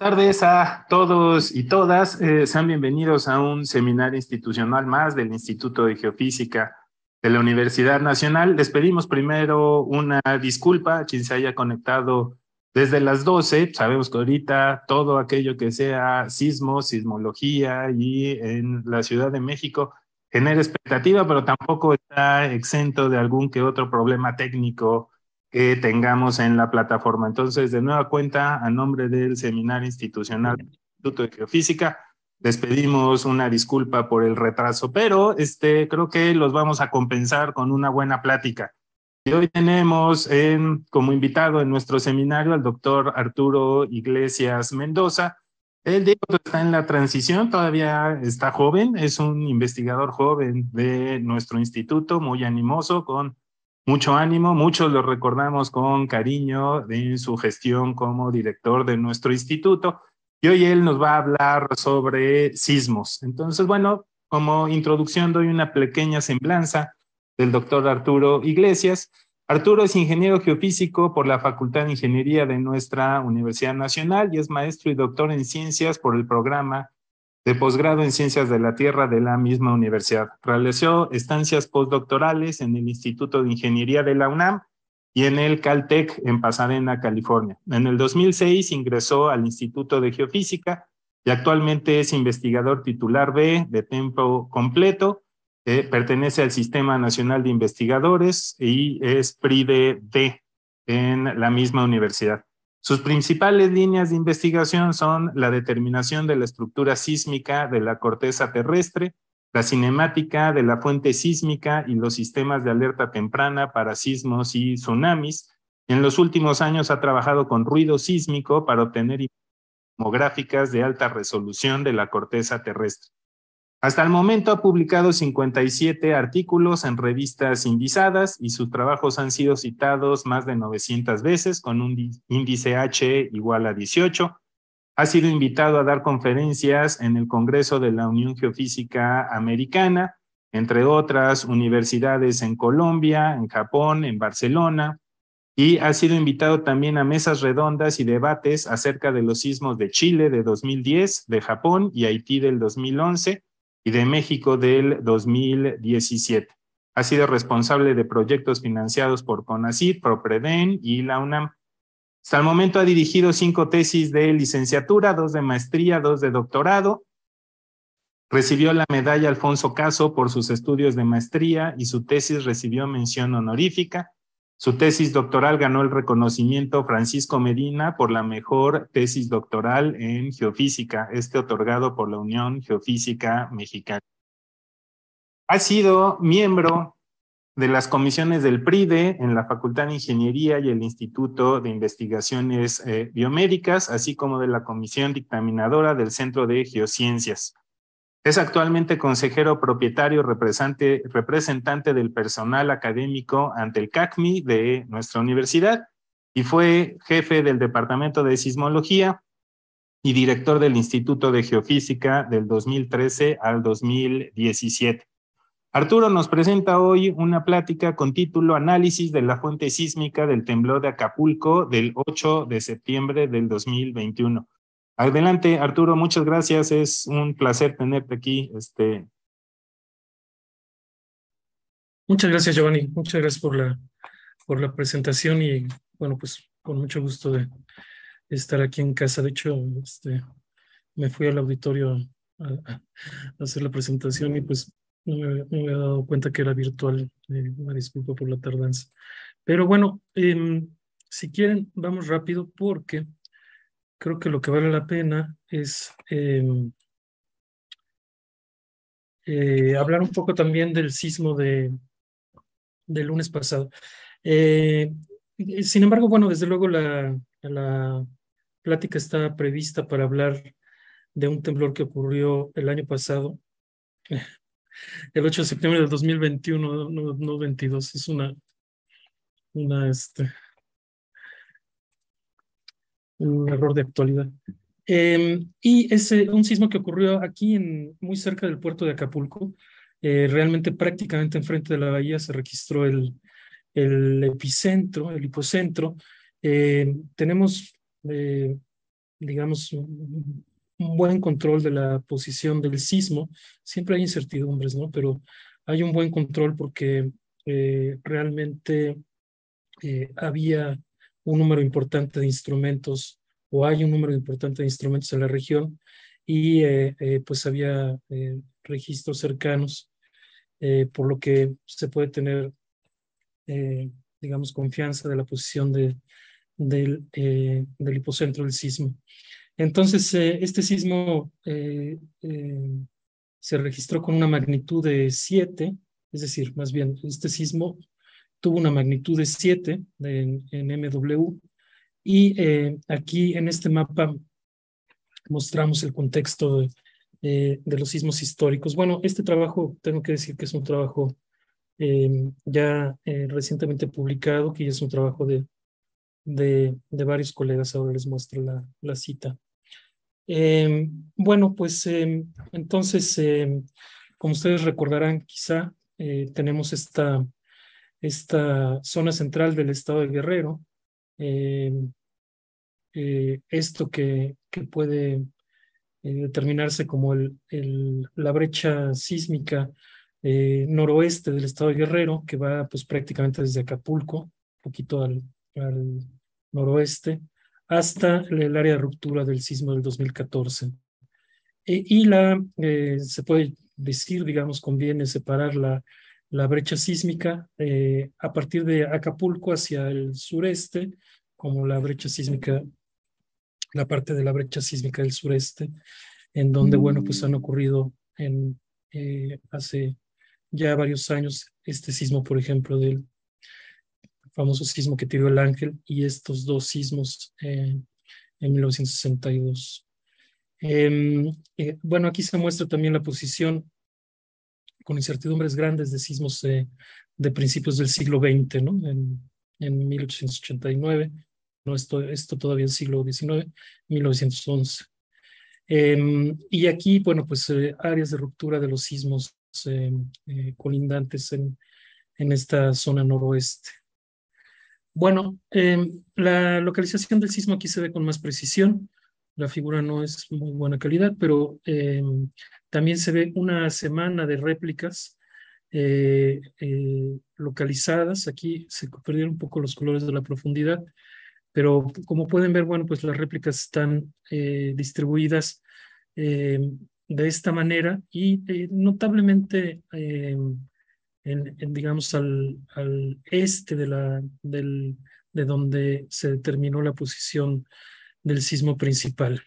Buenas tardes a todos y todas. Eh, sean bienvenidos a un seminario institucional más del Instituto de Geofísica de la Universidad Nacional. Les pedimos primero una disculpa a quien se haya conectado desde las 12. Sabemos que ahorita todo aquello que sea sismo, sismología y en la Ciudad de México genera expectativa, pero tampoco está exento de algún que otro problema técnico que tengamos en la plataforma. Entonces, de nueva cuenta, a nombre del Seminario Institucional del Instituto de Geofísica, les pedimos una disculpa por el retraso, pero este, creo que los vamos a compensar con una buena plática. Y hoy tenemos em, como invitado en nuestro seminario al doctor Arturo Iglesias Mendoza. Él está en la transición, todavía está joven, es un investigador joven de nuestro instituto, muy animoso, con mucho ánimo, muchos lo recordamos con cariño en su gestión como director de nuestro instituto y hoy él nos va a hablar sobre sismos. Entonces, bueno, como introducción doy una pequeña semblanza del doctor Arturo Iglesias. Arturo es ingeniero geofísico por la Facultad de Ingeniería de nuestra Universidad Nacional y es maestro y doctor en ciencias por el programa de posgrado en Ciencias de la Tierra de la misma universidad. Realizó estancias postdoctorales en el Instituto de Ingeniería de la UNAM y en el Caltech en Pasadena, California. En el 2006 ingresó al Instituto de Geofísica y actualmente es investigador titular B de tiempo completo. Eh, pertenece al Sistema Nacional de Investigadores y es PRIDE D en la misma universidad. Sus principales líneas de investigación son la determinación de la estructura sísmica de la corteza terrestre, la cinemática de la fuente sísmica y los sistemas de alerta temprana para sismos y tsunamis. En los últimos años ha trabajado con ruido sísmico para obtener demográficas de alta resolución de la corteza terrestre. Hasta el momento ha publicado 57 artículos en revistas indizadas y sus trabajos han sido citados más de 900 veces con un índice H igual a 18. Ha sido invitado a dar conferencias en el Congreso de la Unión Geofísica Americana, entre otras universidades en Colombia, en Japón, en Barcelona, y ha sido invitado también a mesas redondas y debates acerca de los sismos de Chile de 2010, de Japón y Haití del 2011 y de México del 2017. Ha sido responsable de proyectos financiados por CONACYT, PROPREDEN y la UNAM. Hasta el momento ha dirigido cinco tesis de licenciatura, dos de maestría, dos de doctorado. Recibió la medalla Alfonso Caso por sus estudios de maestría y su tesis recibió mención honorífica. Su tesis doctoral ganó el reconocimiento Francisco Medina por la mejor tesis doctoral en geofísica, este otorgado por la Unión Geofísica Mexicana. Ha sido miembro de las comisiones del PRIDE en la Facultad de Ingeniería y el Instituto de Investigaciones eh, Biomédicas, así como de la comisión dictaminadora del Centro de Geociencias. Es actualmente consejero propietario representante, del personal académico ante el CACMI de nuestra universidad y fue jefe del Departamento de Sismología y director del Instituto de Geofísica del 2013 al 2017. Arturo nos presenta hoy una plática con título Análisis de la fuente sísmica del temblor de Acapulco del 8 de septiembre del 2021. Adelante, Arturo, muchas gracias. Es un placer tenerte aquí. Este... Muchas gracias, Giovanni. Muchas gracias por la, por la presentación y bueno, pues con mucho gusto de estar aquí en casa. De hecho, este, me fui al auditorio a, hacer la presentación y pues no me, no había dado cuenta que era virtual. Me eh, disculpo por la tardanza. Pero bueno, em, si quieren, vamos rápido porque creo que lo que vale la pena es em, eh, hablar un poco también del sismo de, del lunes pasado. Eh, sin embargo, bueno, desde luego la, la plática está prevista para hablar de un temblor que ocurrió el año pasado, el 8 de septiembre del 2021, no, 22, es una, una, este, un error de actualidad. Em, y es un sismo que ocurrió aquí, en, muy cerca del puerto de Acapulco. Eh, realmente prácticamente enfrente de la bahía se registró el, el epicentro, el hipocentro. Em, tenemos, eh, digamos, un buen control de la posición del sismo. Siempre hay incertidumbres, ¿no? Pero hay un buen control porque eh, realmente había un número importante de instrumentos o hay un número importante de instrumentos en la región y eh, eh, pues había eh, registros cercanos, por lo que se puede tener, digamos, confianza de la posición de, del, del hipocentro del sismo. Entonces, este sismo se registró con una magnitud de 7, es decir, más bien, este sismo tuvo una magnitud de 7 en, MW. Y eh, aquí en este mapa mostramos el contexto eh, de, los sismos históricos. Bueno, este trabajo, tengo que decir que es un trabajo eh, ya recientemente publicado, que ya es un trabajo de, varios colegas. Ahora les muestro la, la cita. bueno, pues entonces, como ustedes recordarán, quizá tenemos esta esta zona central del estado de Guerrero, eh, eh, esto que, que puede eh, determinarse como el, la brecha sísmica noroeste del estado de Guerrero, que va pues prácticamente desde Acapulco, un poquito al, noroeste, hasta el área de ruptura del sismo del 2014. E, y la, se puede decir, digamos, conviene separar la, la brecha sísmica eh, a partir de Acapulco hacia el sureste, como la brecha sísmica, la parte de la brecha sísmica del sureste, en donde, bueno, pues han ocurrido en, eh, hace ya varios años este sismo, por ejemplo, del famoso sismo que tiró el ángel y estos dos sismos eh, en 1962. Em, bueno, aquí se muestra también la posición con incertidumbres grandes de sismos eh, de principios del siglo XX, ¿no? En, 1889, no, esto, esto todavía en siglo XIX, 1911. Em, y aquí, bueno, pues eh, áreas de ruptura de los sismos em, eh, colindantes en, en esta zona noroeste. Bueno, em, la localización del sismo aquí se ve con más precisión la figura no es muy buena calidad, pero eh, también se ve una semana de réplicas eh, eh, localizadas. Aquí se perdieron un poco los colores de la profundidad, pero como pueden ver, bueno, pues las réplicas están distribuidas de esta manera y notablemente, digamos, al, al este de, la, del, de donde se determinó la posición del sismo principal.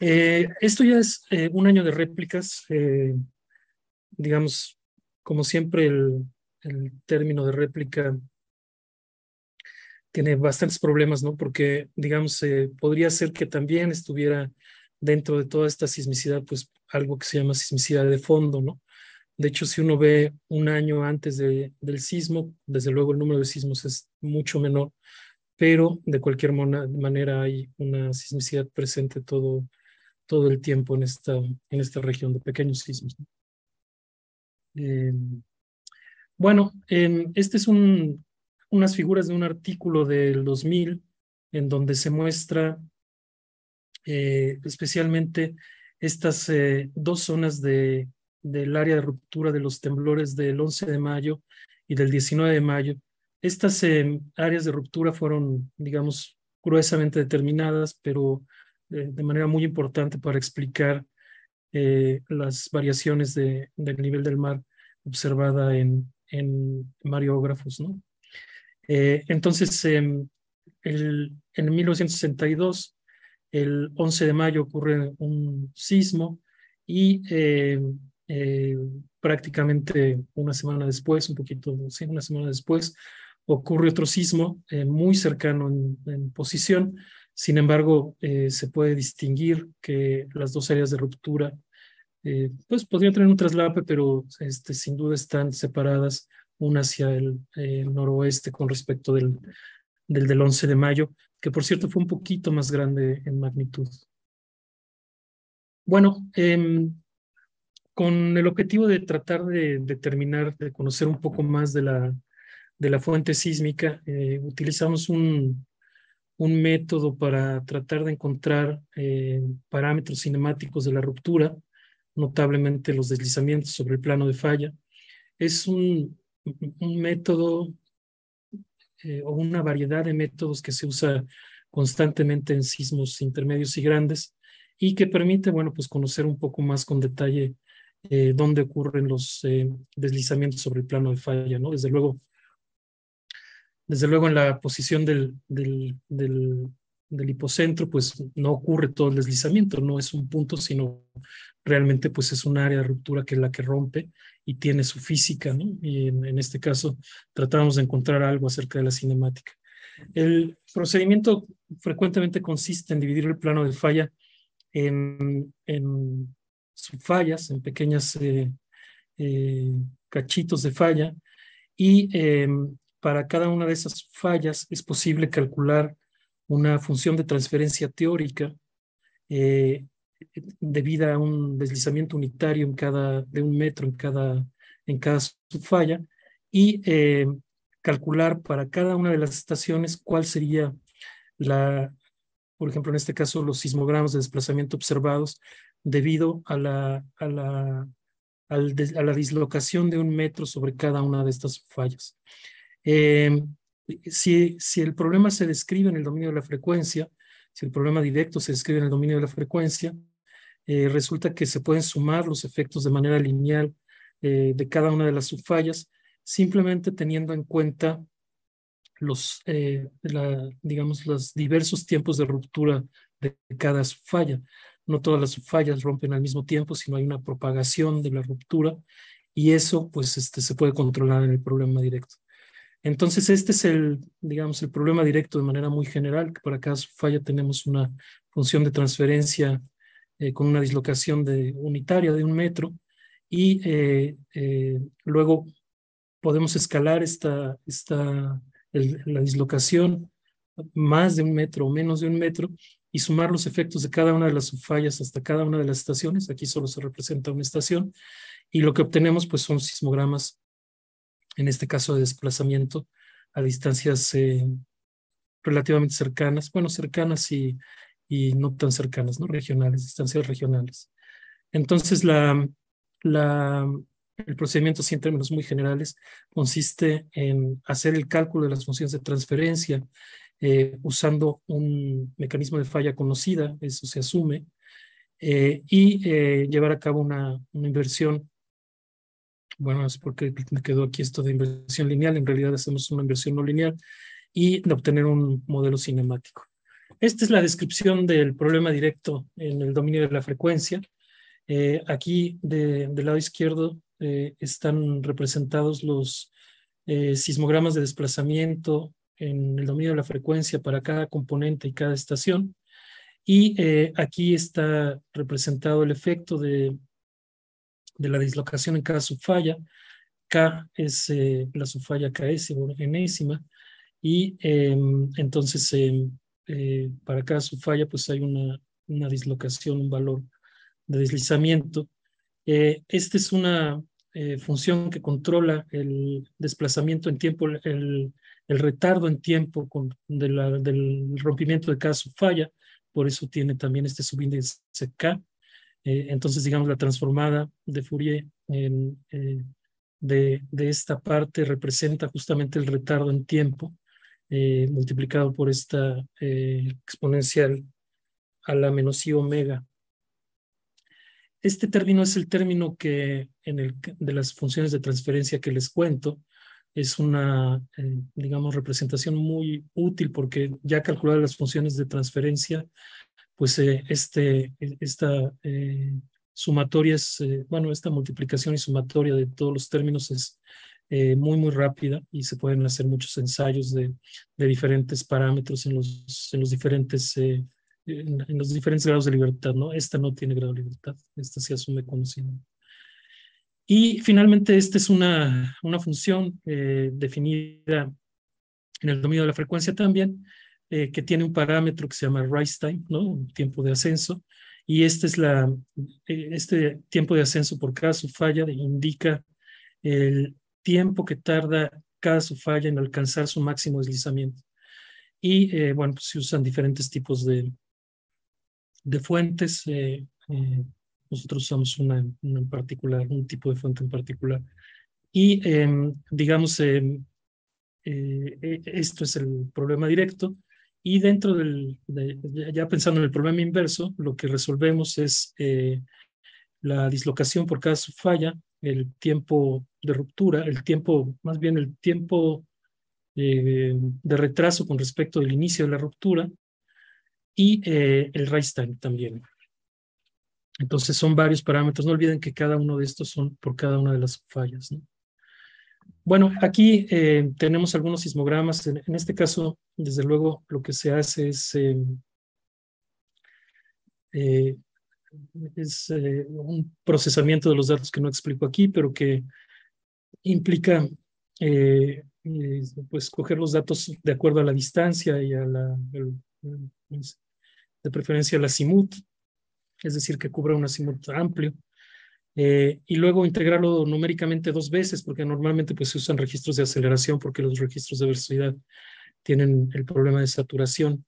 Eh, esto ya es eh, un año de réplicas. Eh, digamos, como siempre, el, término de réplica tiene bastantes problemas, ¿no? Porque, digamos, podría ser que también estuviera dentro de toda esta sismicidad, pues algo que se llama sismicidad de fondo, ¿no? De hecho, si uno ve un año antes del sismo, desde luego el número de sismos es mucho menor pero de cualquier manera hay una sismicidad presente todo, todo el tiempo en esta, en esta región de pequeños sismos. Em, bueno, estas este es un, unas figuras de un artículo del 2000 en donde se muestra eh, especialmente estas eh, dos zonas de, del área de ruptura de los temblores del 11 de mayo y del 19 de mayo, estas eh, áreas de ruptura fueron, digamos, gruesamente determinadas, pero eh, de manera muy importante para explicar eh, las variaciones del nivel del mar observada en, en mariógrafos. ¿no? entonces, em, en 1962, el 11 de mayo ocurre un sismo y prácticamente una semana después, un poquito, sí, una semana después, ocurre otro sismo eh, muy cercano en, posición. Sin embargo, eh, se puede distinguir que las dos áreas de ruptura eh, pues podrían tener un traslape, pero este, sin duda están separadas una hacia el, noroeste con respecto del, del, del 11 de mayo, que por cierto fue un poquito más grande en magnitud. Bueno, em, con el objetivo de tratar de determinar, de conocer un poco más de la de la fuente sísmica. Eh, utilizamos un, un, método para tratar de encontrar eh, parámetros cinemáticos de la ruptura, notablemente los deslizamientos sobre el plano de falla. Es un, método eh, o una variedad de métodos que se usa constantemente en sismos intermedios y grandes y que permite, bueno, pues conocer un poco más con detalle dónde ocurren los deslizamientos sobre el plano de falla, ¿no? Desde luego, desde luego en la posición del, hipocentro, pues no ocurre todo el deslizamiento, no es un punto, sino realmente pues es un área de ruptura que es la que rompe y tiene su física, Y en, este caso tratamos de encontrar algo acerca de la cinemática. El procedimiento frecuentemente consiste en dividir el plano de falla en, en subfallas, en pequeñas eh, eh, cachitos de falla, y em, para cada una de esas fallas es posible calcular una función de transferencia teórica eh, debido a un deslizamiento unitario en cada, de un metro en cada, en cada subfalla y eh, calcular para cada una de las estaciones cuál sería la, por ejemplo, en este caso, los sismogramas de desplazamiento observados debido a la, a la, a la dislocación de un metro sobre cada una de estas fallas. Em, si, el problema se describe en el dominio de la frecuencia, si el problema directo se describe en el dominio de la frecuencia, eh, resulta que se pueden sumar los efectos de manera lineal eh, de cada una de las subfallas, simplemente teniendo en cuenta los, eh, digamos, los diversos tiempos de ruptura de cada subfalla. No todas las subfallas rompen al mismo tiempo, sino hay una propagación de la ruptura y eso pues este, se puede controlar en el problema directo. Entonces, este es el, digamos, el problema directo de manera muy general, que para cada falla tenemos una función de transferencia eh, con una dislocación de, unitaria de un metro y eh, eh, luego podemos escalar esta, esta, la dislocación más de un metro o menos de un metro y sumar los efectos de cada una de las subfallas hasta cada una de las estaciones. Aquí solo se representa una estación y lo que obtenemos pues son sismogramas en este caso de desplazamiento a distancias eh, relativamente cercanas, bueno, cercanas y, y, no tan cercanas, ¿no? Regionales, distancias regionales. Entonces, la, la, el procedimiento, así en términos muy generales, consiste en hacer el cálculo de las funciones de transferencia eh, usando un mecanismo de falla conocida, eso se asume, eh, y llevar a cabo una, una inversión bueno, es porque me quedó aquí esto de inversión lineal, en realidad hacemos una inversión no lineal y de obtener un modelo cinemático. Esta es la descripción del problema directo en el dominio de la frecuencia. Eh, aquí del lado izquierdo eh, están representados los eh, sismogramas de desplazamiento en el dominio de la frecuencia para cada componente y cada estación. Y aquí está representado el efecto de de la dislocación en cada subfalla. K es eh, la subfalla KS enésima. Y em, entonces, em, eh, para cada subfalla, pues hay una, una dislocación, un valor de deslizamiento. Eh, esta es una función que controla el desplazamiento en tiempo, el, el retardo en tiempo con, del rompimiento de cada subfalla. Por eso tiene también este subíndice K. Eh, entonces, digamos, la transformada de Fourier eh, de, esta parte representa justamente el retardo en tiempo eh, multiplicado por esta exponencial a la menos i omega. Este término es el término que en el, de las funciones de transferencia que les cuento, es una, digamos, representación muy útil porque ya calcular las funciones de transferencia pues eh, este, eh, esta eh, sumatoria es, bueno, esta multiplicación y sumatoria de todos los términos es muy, muy rápida y se pueden hacer muchos ensayos de, diferentes parámetros en los, en los diferentes... En, los diferentes grados de libertad, ¿no? Esta no tiene grado de libertad, esta se asume como Y finalmente, esta es una, una función definida en el dominio de la frecuencia también, eh, que tiene un parámetro que se llama rise time, ¿no? tiempo de ascenso, y este, es la, eh, este tiempo de ascenso por cada falla, indica el tiempo que tarda cada falla en alcanzar su máximo deslizamiento. Y eh, bueno, pues se usan diferentes tipos de, de fuentes. nosotros usamos una, una, en particular, un tipo de fuente en particular. Y em, digamos, em, e, esto es el problema directo. Y dentro del, ya pensando en el problema inverso, lo que resolvemos es eh, la dislocación por cada falla el tiempo de ruptura, el tiempo, más bien el tiempo eh, de retraso con respecto del inicio de la ruptura y eh, el rise time también. Entonces son varios parámetros. No olviden que cada uno de estos son por cada una de las fallas ¿no? Bueno, aquí eh, tenemos algunos sismogramas. En, este caso, desde luego, lo que se hace es, em, eh, es eh, un procesamiento de los datos que no explico aquí, pero que implica pues coger los datos de acuerdo a la distancia y a la, de preferencia la simut, es decir, que cubra un azimut amplio eh, y luego integrarlo numéricamente dos veces, porque normalmente pues, se usan registros de aceleración porque los registros de velocidad tienen el problema de saturación.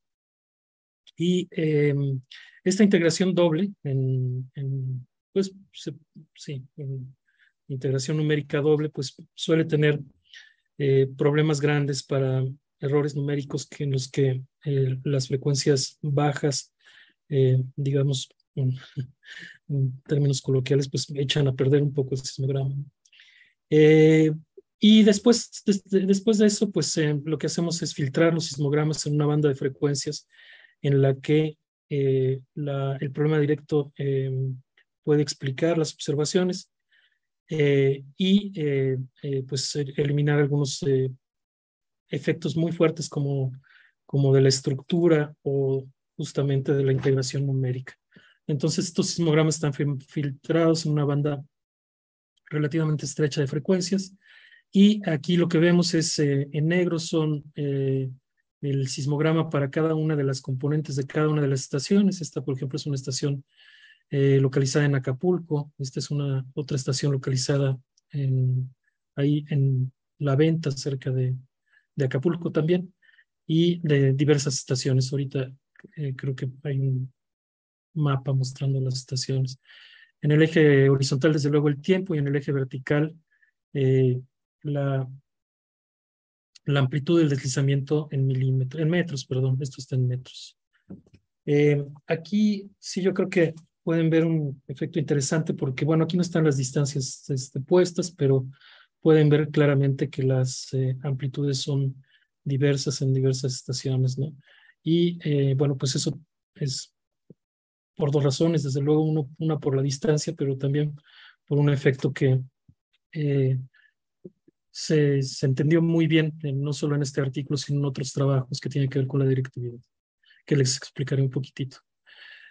Y em, esta integración doble, en, pues sí, integración numérica doble, pues suele tener eh, problemas grandes para errores numéricos que en los que eh, las frecuencias bajas, digamos, en, términos coloquiales, pues me echan a perder un poco el sismograma. Eh, y después, de, después de eso, pues eh, lo que hacemos es filtrar los sismogramas en una banda de frecuencias en la que eh, el problema directo puede explicar las observaciones y pues eliminar algunos efectos muy fuertes como, como de la estructura o justamente de la integración numérica. Entonces, estos sismogramas están filtrados en una banda relativamente estrecha de frecuencias. Y aquí lo que vemos es, eh, en negro son eh, el sismograma para cada una de las componentes de cada una de las estaciones. Esta, por ejemplo, es una estación eh, localizada en Acapulco. Esta es una otra estación localizada ahí en La Venta, cerca de, de Acapulco también. Y de diversas estaciones. Ahorita creo que hay un mapa mostrando las estaciones. En el eje horizontal, desde luego, el tiempo y en el eje vertical, eh, la, amplitud del deslizamiento en milímetros, en metros, perdón, esto está en metros. Eh, aquí sí yo creo que pueden ver un efecto interesante porque, bueno, aquí no están las distancias este, puestas, pero pueden ver claramente que las eh, amplitudes son diversas en diversas estaciones, ¿no? Y bueno, pues eso es por dos razones, desde luego una por la distancia, pero también por un efecto que eh, se, entendió muy bien, eh, no solo en este artículo, sino en otros trabajos que tienen que ver con la directividad, que les explicaré un poquitito.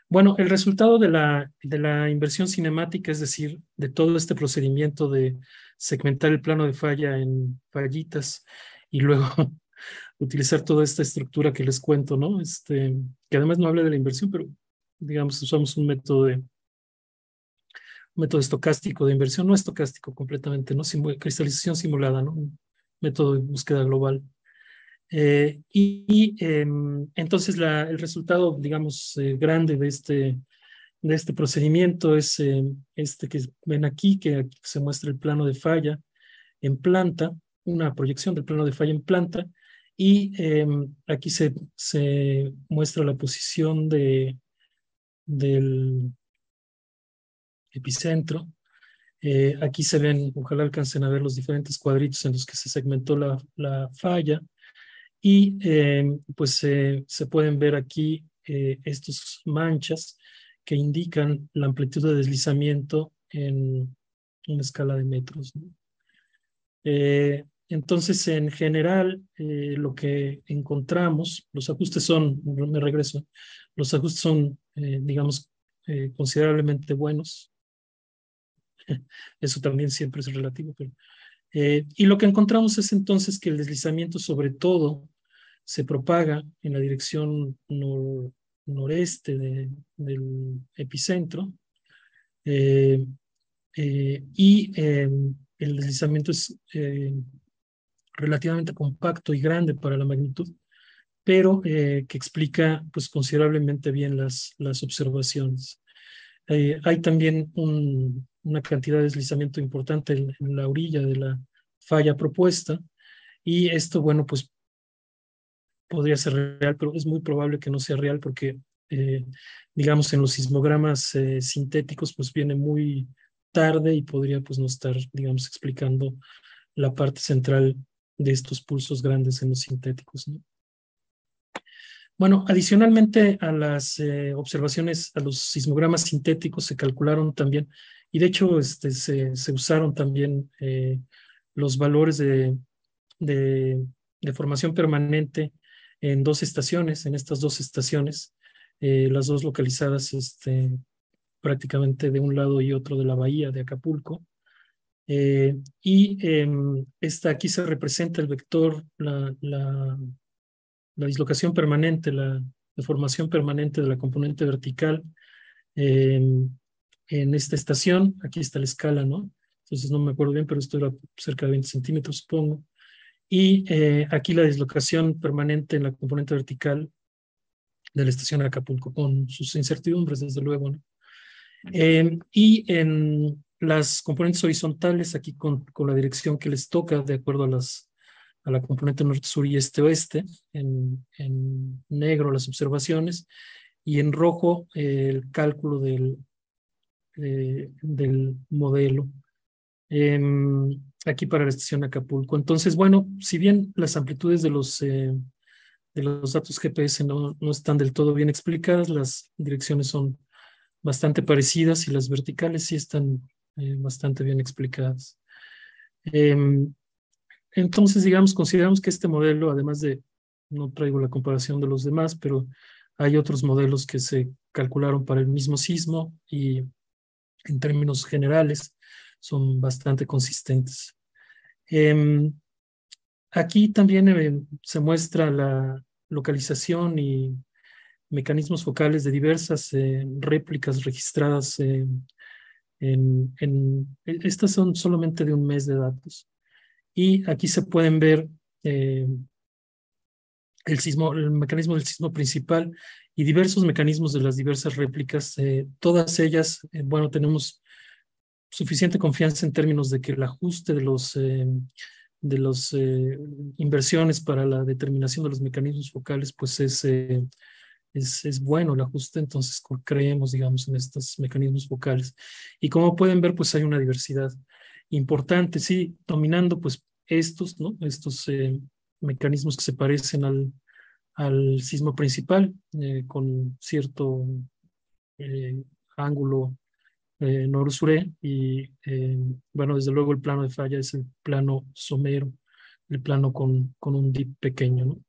Bueno, el resultado de la, de la inversión cinemática, es decir, de todo este procedimiento de segmentar el plano de falla en fallitas y luego utilizar toda esta estructura que les cuento, ¿no? Este, que además no habla de la inversión, pero digamos, usamos un método de método estocástico de inversión, no estocástico completamente, ¿no? cristalización simulada, ¿no? método de búsqueda global. Eh, y, em, entonces la, el resultado, digamos, eh, grande de este, de este procedimiento es em, este que ven aquí, que se muestra el plano de falla en planta, una proyección del plano de falla en planta, y em, aquí se, se muestra la posición de, del epicentro. Eh, aquí se ven, ojalá alcancen a ver los diferentes cuadritos en los que se segmentó la, falla. Y em, pues se pueden ver aquí eh, estas manchas que indican la amplitud de deslizamiento en una escala de metros. Eh, entonces, en general, eh, lo que encontramos, los ajustes son, me regreso, los ajustes son, eh, digamos, eh, considerablemente buenos. Eso también siempre es relativo, pero... y lo que encontramos es entonces que el deslizamiento, sobre todo, se propaga en la dirección noreste del epicentro. y el deslizamiento es relativamente compacto y grande para la magnitud, pero eh, que explica pues, considerablemente bien las, las observaciones. Eh, hay también una cantidad de deslizamiento importante en, la orilla de la falla propuesta y esto, bueno, pues podría ser real, pero es muy probable que no sea real porque, eh, digamos, en los sismogramas sintéticos pues viene muy tarde y podría pues no estar, digamos, explicando la parte central de estos pulsos grandes en los sintéticos. Bueno, adicionalmente a las eh, observaciones, a los sismogramas sintéticos se calcularon también, y de hecho este, se, usaron también eh, los valores de, de, formación permanente en dos estaciones, en estas dos estaciones, eh, las dos localizadas este, prácticamente de un lado y otro de la bahía de Acapulco. Eh, y em, esta aquí se representa el vector, la, la, dislocación permanente, la deformación permanente de la componente vertical em, en esta estación. Aquí está la escala, ¿no? Entonces no me acuerdo bien, pero esto era cerca de 20 centímetros, supongo. Y eh, aquí la dislocación permanente en la componente vertical de la estación Acapulco, con sus incertidumbres, desde luego, ¿no? Em, y en las componentes horizontales aquí con, la dirección que les toca de acuerdo a, las, a la componente norte, sur y este, oeste, en, negro las observaciones y en rojo eh, el cálculo del, del modelo. Em, aquí para la estación Acapulco. Entonces, bueno, si bien las amplitudes de los, eh, de los datos GPS no, no están del todo bien explicadas, las direcciones son bastante parecidas y las verticales sí están eh, bastante bien explicadas. Em, entonces, digamos, consideramos que este modelo, además de, no traigo la comparación de los demás, pero hay otros modelos que se calcularon para el mismo sismo y en términos generales son bastante consistentes. Em, aquí también eh, se muestra la localización y mecanismos focales de diversas eh, réplicas registradas en en, estas son solamente de un mes de datos. Y aquí se pueden ver eh, el, sismo, el mecanismo del sismo principal y diversos mecanismos de las diversas réplicas. Eh, todas ellas, eh, bueno, tenemos suficiente confianza en términos de que el ajuste de los de las inversiones para la determinación de los mecanismos focales, pues es es, es, bueno el ajuste, entonces creemos, digamos, en estos mecanismos vocales Y como pueden ver, pues hay una diversidad importante, sí, dominando pues estos, ¿no? Estos eh, mecanismos que se parecen al, al sismo principal, eh, con cierto eh, ángulo eh, y bueno, desde luego el plano de falla es el plano somero, el plano con, con un dip pequeño, ¿no?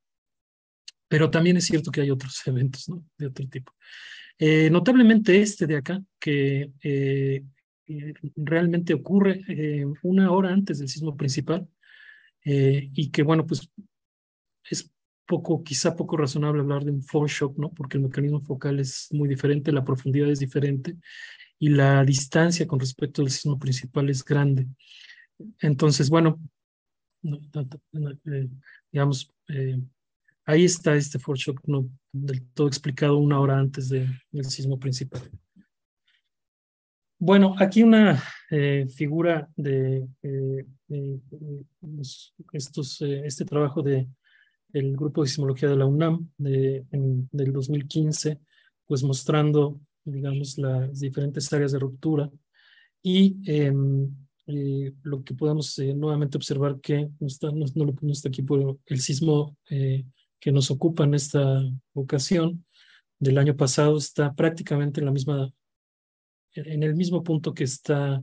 pero también es cierto que hay otros eventos ¿no? de otro tipo. Eh, notablemente este de acá, que eh, eh, realmente ocurre una hora antes del sismo principal y que, bueno, pues es poco, quizá poco razonable hablar de un foreshock, ¿no? Porque el mecanismo focal es muy diferente, la profundidad es diferente y la distancia con respecto al sismo principal es grande. Entonces, bueno, digamos, Ahí está este foreshock no del todo explicado una hora antes del sismo principal. Bueno, aquí una eh, figura de eh, estos, eh, este trabajo de el grupo de sismología de la UNAM de, del 2015, pues mostrando, digamos, las diferentes áreas de ruptura y em, lo que podemos nuevamente observar que no está, no, lo aquí, por el sismo que nos ocupa en esta ocasión del año pasado está prácticamente en el mismo punto que está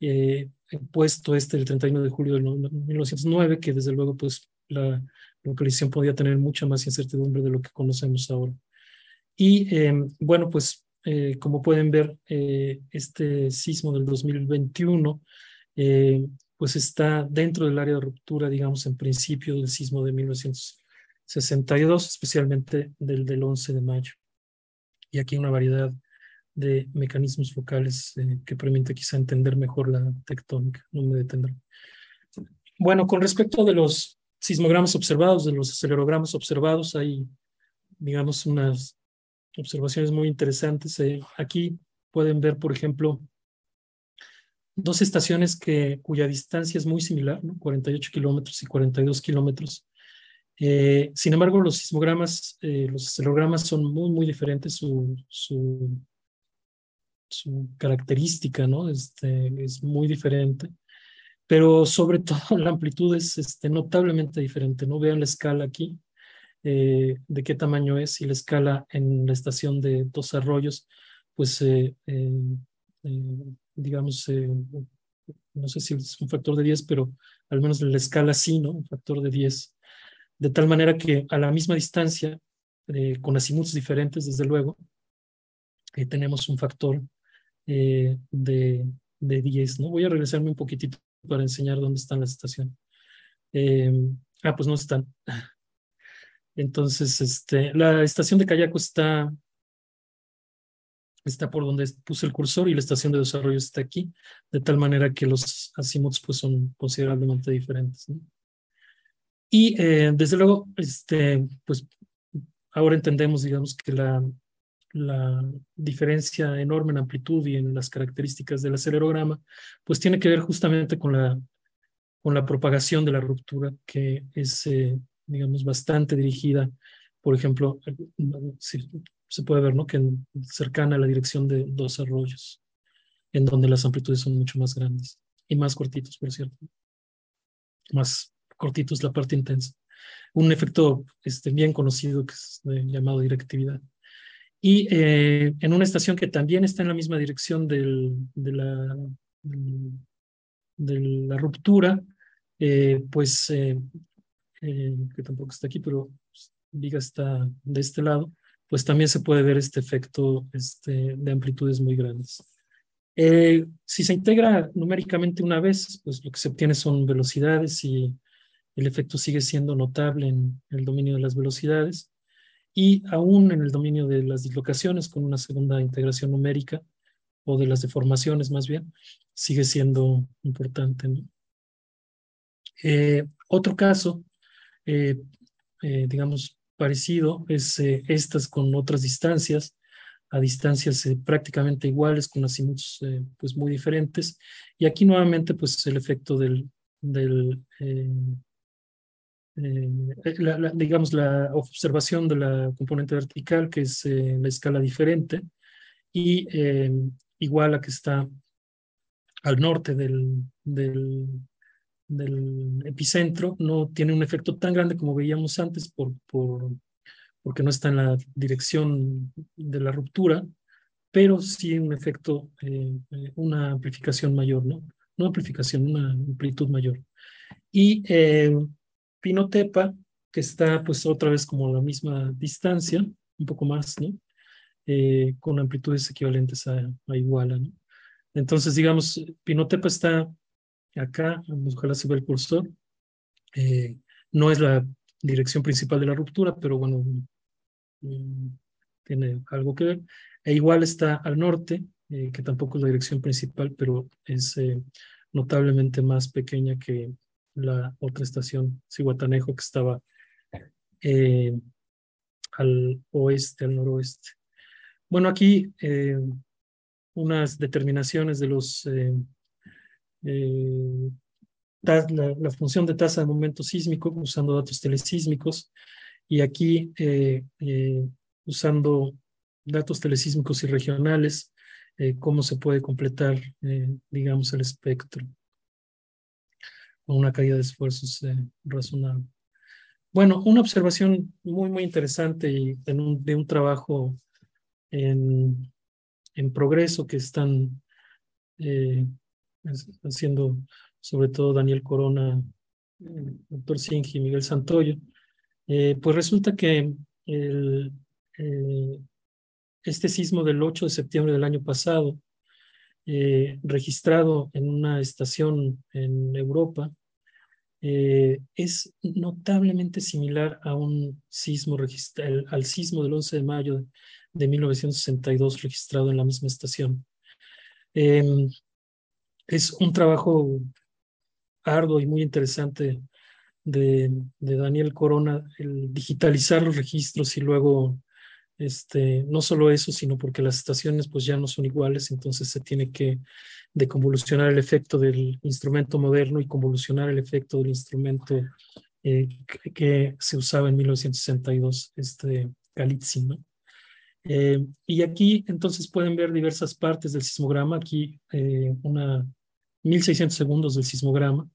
eh, puesto este el 31 de julio de 1909, que desde luego pues la localización podía tener mucha más incertidumbre de lo que conocemos ahora. Y em, bueno, pues eh, como pueden ver, eh, este sismo del 2021 pues está dentro del área de ruptura, digamos, en principio del sismo de 1909 62, especialmente del, del 11 de mayo. Y aquí una variedad de mecanismos focales eh, que permite quizá entender mejor la tectónica. No me detendré. Bueno, con respecto de los sismogramas observados, de los acelerogramas observados, hay, digamos, unas observaciones muy interesantes. Eh. aquí pueden ver, por ejemplo, dos estaciones que, cuya distancia es muy similar, 48 kilómetros y 42 kilómetros, eh, sin embargo, los sismogramas, eh, los acelerogramas son muy, muy diferentes su, característica, ¿no? Este, es muy diferente, pero sobre todo la amplitud es este, notablemente diferente, ¿no? Vean la escala aquí, eh, de qué tamaño es, y la escala en la estación de Dos Arroyos, pues, digamos, no sé si es un factor de 10, pero al menos la escala sí, ¿no? Un factor de 10 de tal manera que a la misma distancia, eh, con azimuts diferentes, desde luego, eh, tenemos un factor eh, de, 10. ¿no? Voy a regresarme un poquitito para enseñar dónde están las estaciones. Em, ah, pues no están. Entonces, este, la estación de Cayaco está, está por donde puse el cursor y la estación de desarrollo está aquí, de tal manera que los azimuts pues, son considerablemente diferentes. Y eh, desde luego, este, pues ahora entendemos, digamos, que la, la diferencia enorme en amplitud y en las características del acelerograma, pues tiene que ver justamente con la, con la propagación de la ruptura, que es, eh, digamos, bastante dirigida, por ejemplo, se puede ver, ¿no? Que cercana a la dirección de dos arroyos, en donde las amplitudes son mucho más grandes y más cortitos, por cierto, más cortito es la parte intensa. Un efecto este, bien conocido que es llamado directividad. Y eh, en una estación que también está en la misma dirección de, la, de, la, ruptura, eh, pues, eh, que tampoco está aquí, pero Viga pues, está de este lado, pues también se puede ver este efecto este, de amplitudes muy grandes. si se integra numéricamente una vez, pues lo que se obtiene son velocidades y el efecto sigue siendo notable en el dominio de las velocidades y aún en el dominio de las dislocaciones con una segunda integración numérica o de las deformaciones más bien, sigue siendo importante. Eh, otro caso, eh, eh, digamos, parecido es estas con otras distancias, a distancias prácticamente iguales, con azimuts pues muy diferentes. Y aquí nuevamente, pues el efecto del, del eh, eh, digamos, la observación de la componente vertical, que es eh, la escala diferente, y em, igual a que está al norte del, del, del, epicentro, no tiene un efecto tan grande como veíamos antes por, por, porque no está en la dirección de la ruptura, pero sí un efecto, una amplificación mayor, ¿no? No amplificación, una amplitud mayor. Y em, Pinotepa, que está pues otra vez como a la misma distancia, un poco más, ¿no? Eh, con amplitudes equivalentes a, Iguala, ¿no? Entonces, digamos, Pinotepa está acá, ojalá se ve el cursor, eh, no es la dirección principal de la ruptura, pero bueno, mm, tiene algo que ver. E igual está al norte, eh, que tampoco es la dirección principal, pero es notablemente más pequeña que la otra estación, Cihuatanejo, que estaba eh, al oeste, al noroeste. Bueno, aquí eh, unas determinaciones de los... Eh, la, función de tasa de momento sísmico usando datos telesísmicos y aquí usando datos telesísmicos y regionales, cómo se puede completar, digamos, el espectro una caída de esfuerzos eh, razonable. Bueno, una observación muy, muy interesante y de un, trabajo en, progreso que están eh, haciendo sobre todo Daniel Corona, doctor Singi y Miguel Santoyo, eh, pues resulta que este sismo del 8 de septiembre del año pasado eh, registrado en una estación en Europa eh, es notablemente similar a un sismo al sismo del 11 de mayo de 1962 registrado en la misma estación. Em, es un trabajo arduo y muy interesante de Daniel Corona, el digitalizar los registros y luego este, no solo eso, sino porque las estaciones pues ya no son iguales, entonces se tiene que deconvolucionar el efecto del instrumento moderno y convolucionar el efecto del instrumento eh, que, se usaba en 1962, este eh, y aquí entonces pueden ver diversas partes del sismograma, aquí eh, una 1600 segundos del sismograma,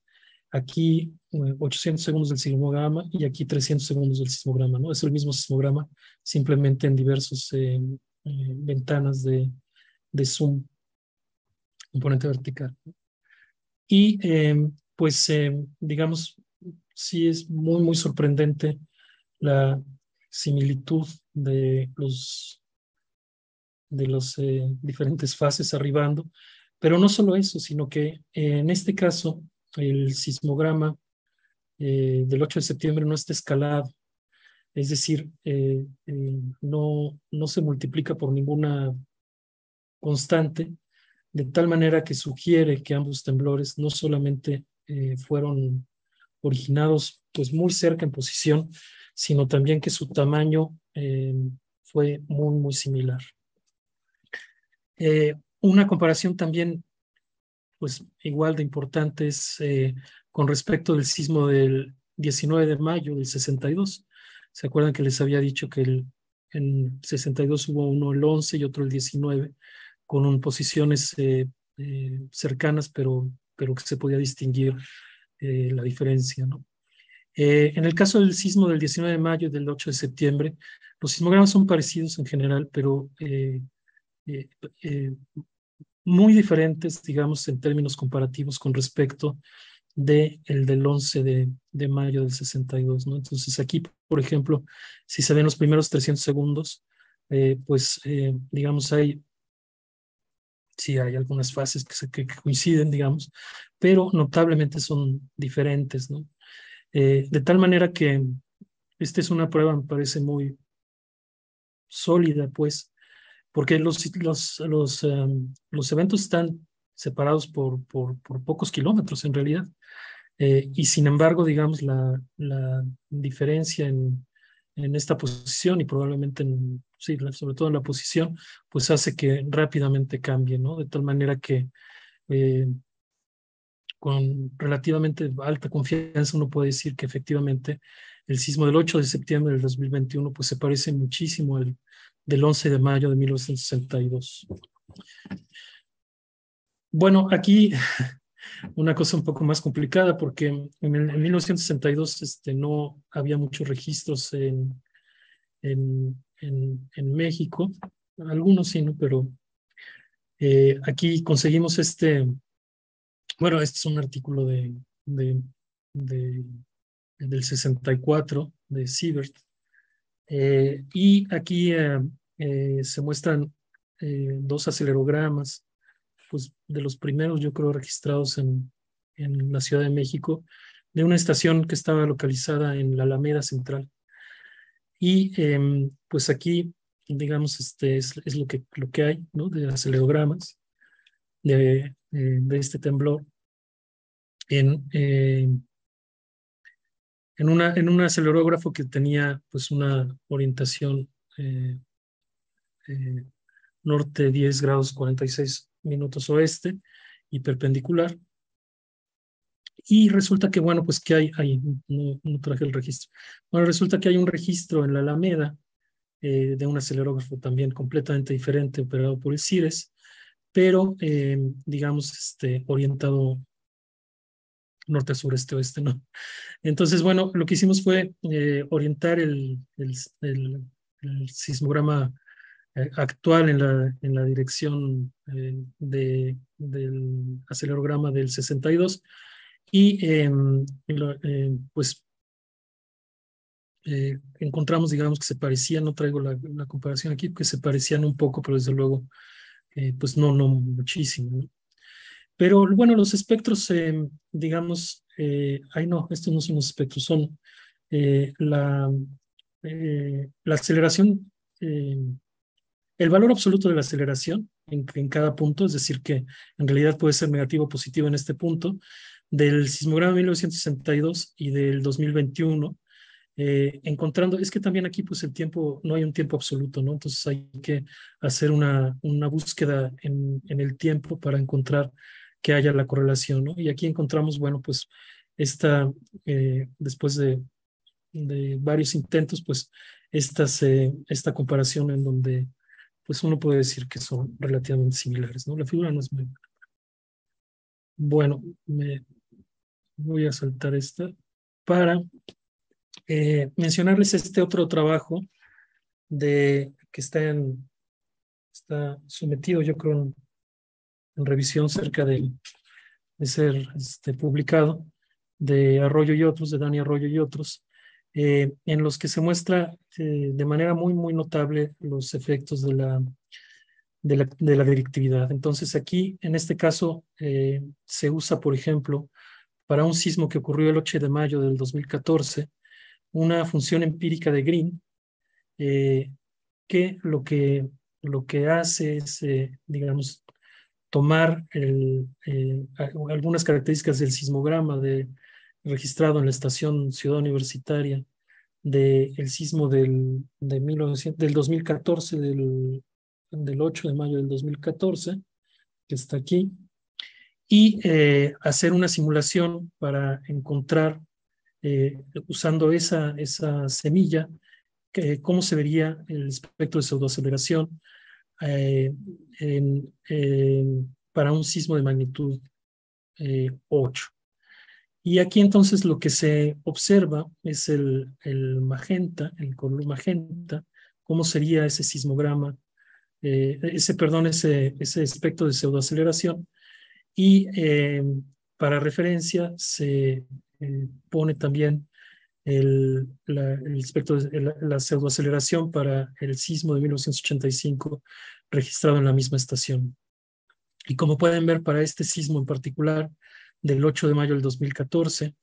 aquí 800 eh, segundos del sismograma y aquí 300 segundos del sismograma, ¿no? Es el mismo sismograma, simplemente en diversas eh, eh, ventanas de, zoom, componente vertical. Y pues, digamos, sí es muy, muy sorprendente la similitud de los de las diferentes fases arribando, pero no solo eso, sino que en este caso el sismograma eh, del 8 de septiembre no está escalado, es decir, eh, eh, no, no se multiplica por ninguna constante, de tal manera que sugiere que ambos temblores no solamente fueron originados pues muy cerca en posición, sino también que su tamaño fue muy, muy similar. una comparación también pues igual de importantes eh, con respecto del sismo del 19 de mayo del 62. ¿Se acuerdan que les había dicho que el, en 62 hubo uno el 11 y otro el 19, con posiciones eh, eh, cercanas, pero, pero que se podía distinguir la diferencia? ¿no? en el caso del sismo del 19 de mayo y del 8 de septiembre, los sismogramas son parecidos en general, pero muy diferentes, digamos, en términos comparativos con respecto de el del 11 de, de, mayo del 62, ¿no? Entonces aquí, por ejemplo, si se ven los primeros 300 segundos, eh, pues eh, digamos hay, sí hay algunas fases que, coinciden, digamos, pero notablemente son diferentes, ¿no? Eh, de tal manera que esta es una prueba, me parece muy sólida, pues, porque los, los, los, em, los eventos están separados por, por, por, pocos kilómetros en realidad. Eh, y sin embargo, digamos, la, la diferencia en, en, esta posición y probablemente, en, sobre todo en la posición, pues hace que rápidamente cambie, ¿no? De tal manera que eh, con relativamente alta confianza uno puede decir que efectivamente el sismo del 8 de septiembre del 2021 pues se parece muchísimo al, del 11 de mayo de 1962. Bueno, aquí una cosa un poco más complicada porque en, 1962 este, no había muchos registros en, en, México, algunos sí, ¿no? pero eh, aquí conseguimos este, bueno, este es un artículo de, del 64 de Siebert. Eh, y aquí eh, eh, se muestran eh, dos acelerogramas, pues de los primeros yo creo registrados en, en la Ciudad de México, de una estación que estaba localizada en la Alameda Central. Y em, pues aquí, digamos, este es, lo, que, lo que hay, ¿no? De acelerogramas de, eh, este temblor. En, en, una, en un acelerógrafo que tenía pues una orientación eh, norte 10 grados 46 minutos oeste y perpendicular. Y resulta que, bueno, pues que hay, hay no, traje el registro. Bueno, resulta que hay un registro en la Alameda eh, de un acelerógrafo también completamente diferente operado por el CIRES, pero eh, digamos este, orientado norte, a sureste oeste, ¿no? Entonces, bueno, lo que hicimos fue orientar el, el, el, el sismograma actual en la, en la dirección eh, de, del acelerograma del 62 y em, em, pues eh, encontramos, digamos, que se parecían, no traigo la, comparación aquí, que se parecían un poco, pero desde luego, eh, pues no, no muchísimo. Pero bueno, los espectros, em, digamos, ay no, estos no son los espectros, son la, la aceleración el valor absoluto de la aceleración en, cada punto, es decir, que en realidad puede ser negativo o positivo en este punto, del sismograma 1962 y del 2021, eh, encontrando, es que también aquí pues el tiempo, no hay un tiempo absoluto, ¿no? Entonces hay que hacer una, una búsqueda en, el tiempo para encontrar que haya la correlación, ¿no? Y aquí encontramos, bueno, pues esta, eh, después de, varios intentos, pues eh, esta comparación en donde pues uno puede decir que son relativamente similares, ¿no? La figura no es muy Bueno, me voy a saltar esta para eh, mencionarles este otro trabajo de, que está, en, está sometido, yo creo, en, revisión cerca de, de ser este, publicado, de Arroyo y otros, de Dani Arroyo y otros, eh, en los que se muestra eh, de manera muy, muy notable los efectos de la, de la, directividad. Entonces aquí, en este caso, eh, se usa, por ejemplo, para un sismo que ocurrió el 8 de mayo del 2014, una función empírica de Green, que lo que, lo que hace es, digamos, tomar algunas características del sismograma de, registrado en la estación Ciudad Universitaria del sismo del, del 2014, del, 8 de mayo del 2014, que está aquí, y eh, hacer una simulación para encontrar, eh, usando esa, esa semilla, que, cómo se vería el espectro de pseudoaceleración eh, para un sismo de magnitud 8. Y aquí entonces lo que se observa es el, magenta, el color magenta, cómo sería ese sismograma, eh, ese, perdón, ese, ese espectro de pseudoaceleración. Y eh, para referencia se eh, pone también el, la, de la pseudoaceleración para el sismo de 1985 registrado en la misma estación. Y como pueden ver, para este sismo en particular, del 8 de mayo del 2014.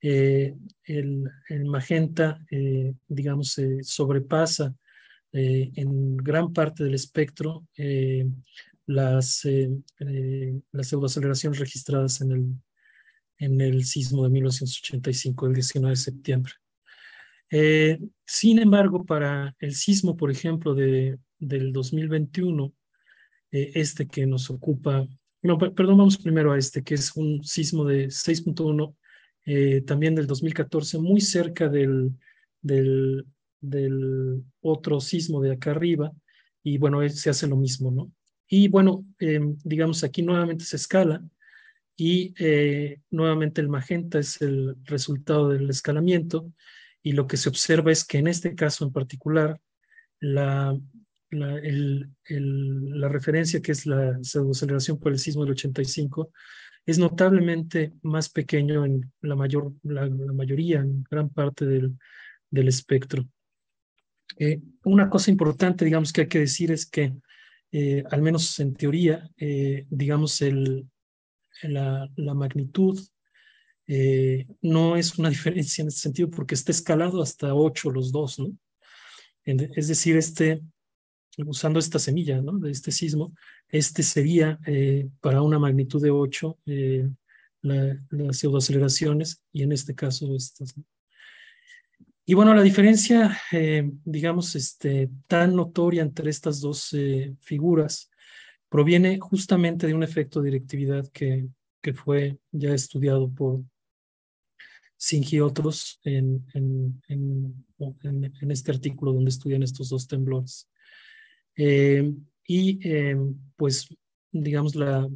Eh, el, magenta, eh, digamos, sobrepasa eh, en gran parte del espectro las, las pseudoaceleraciones registradas en el, en el sismo de 1985, el 19 de septiembre. sin embargo, para el sismo, por ejemplo, de, del 2021, este que nos ocupa no, perdón, vamos primero a este, que es un sismo de 6.1, eh, también del 2014, muy cerca del, del, otro sismo de acá arriba, y bueno, eh, se hace lo mismo, ¿no? Y bueno, em, digamos, aquí nuevamente se escala, y eh, nuevamente el magenta es el resultado del escalamiento, y lo que se observa es que en este caso en particular, la la, el, la referencia que es la pseudoaceleración por el sismo del 85 es notablemente más pequeño en la, mayor, la, mayoría, en gran parte del, del espectro. Eh, una cosa importante, digamos, que hay que decir es que, eh, al menos en teoría, eh, digamos, el, la, magnitud no es una diferencia en ese sentido porque está escalado hasta 8 los dos, ¿no? Es decir, este, usando esta semilla ¿no? de este sismo, este sería eh, para una magnitud de 8 eh, las pseudoaceleraciones y en este caso estas. Y bueno, la diferencia, eh, digamos, este, tan notoria entre estas dos figuras proviene justamente de un efecto de directividad que, fue ya estudiado por Singh y otros en este artículo donde estudian estos dos temblores. Eh, y eh, pues, digamos, la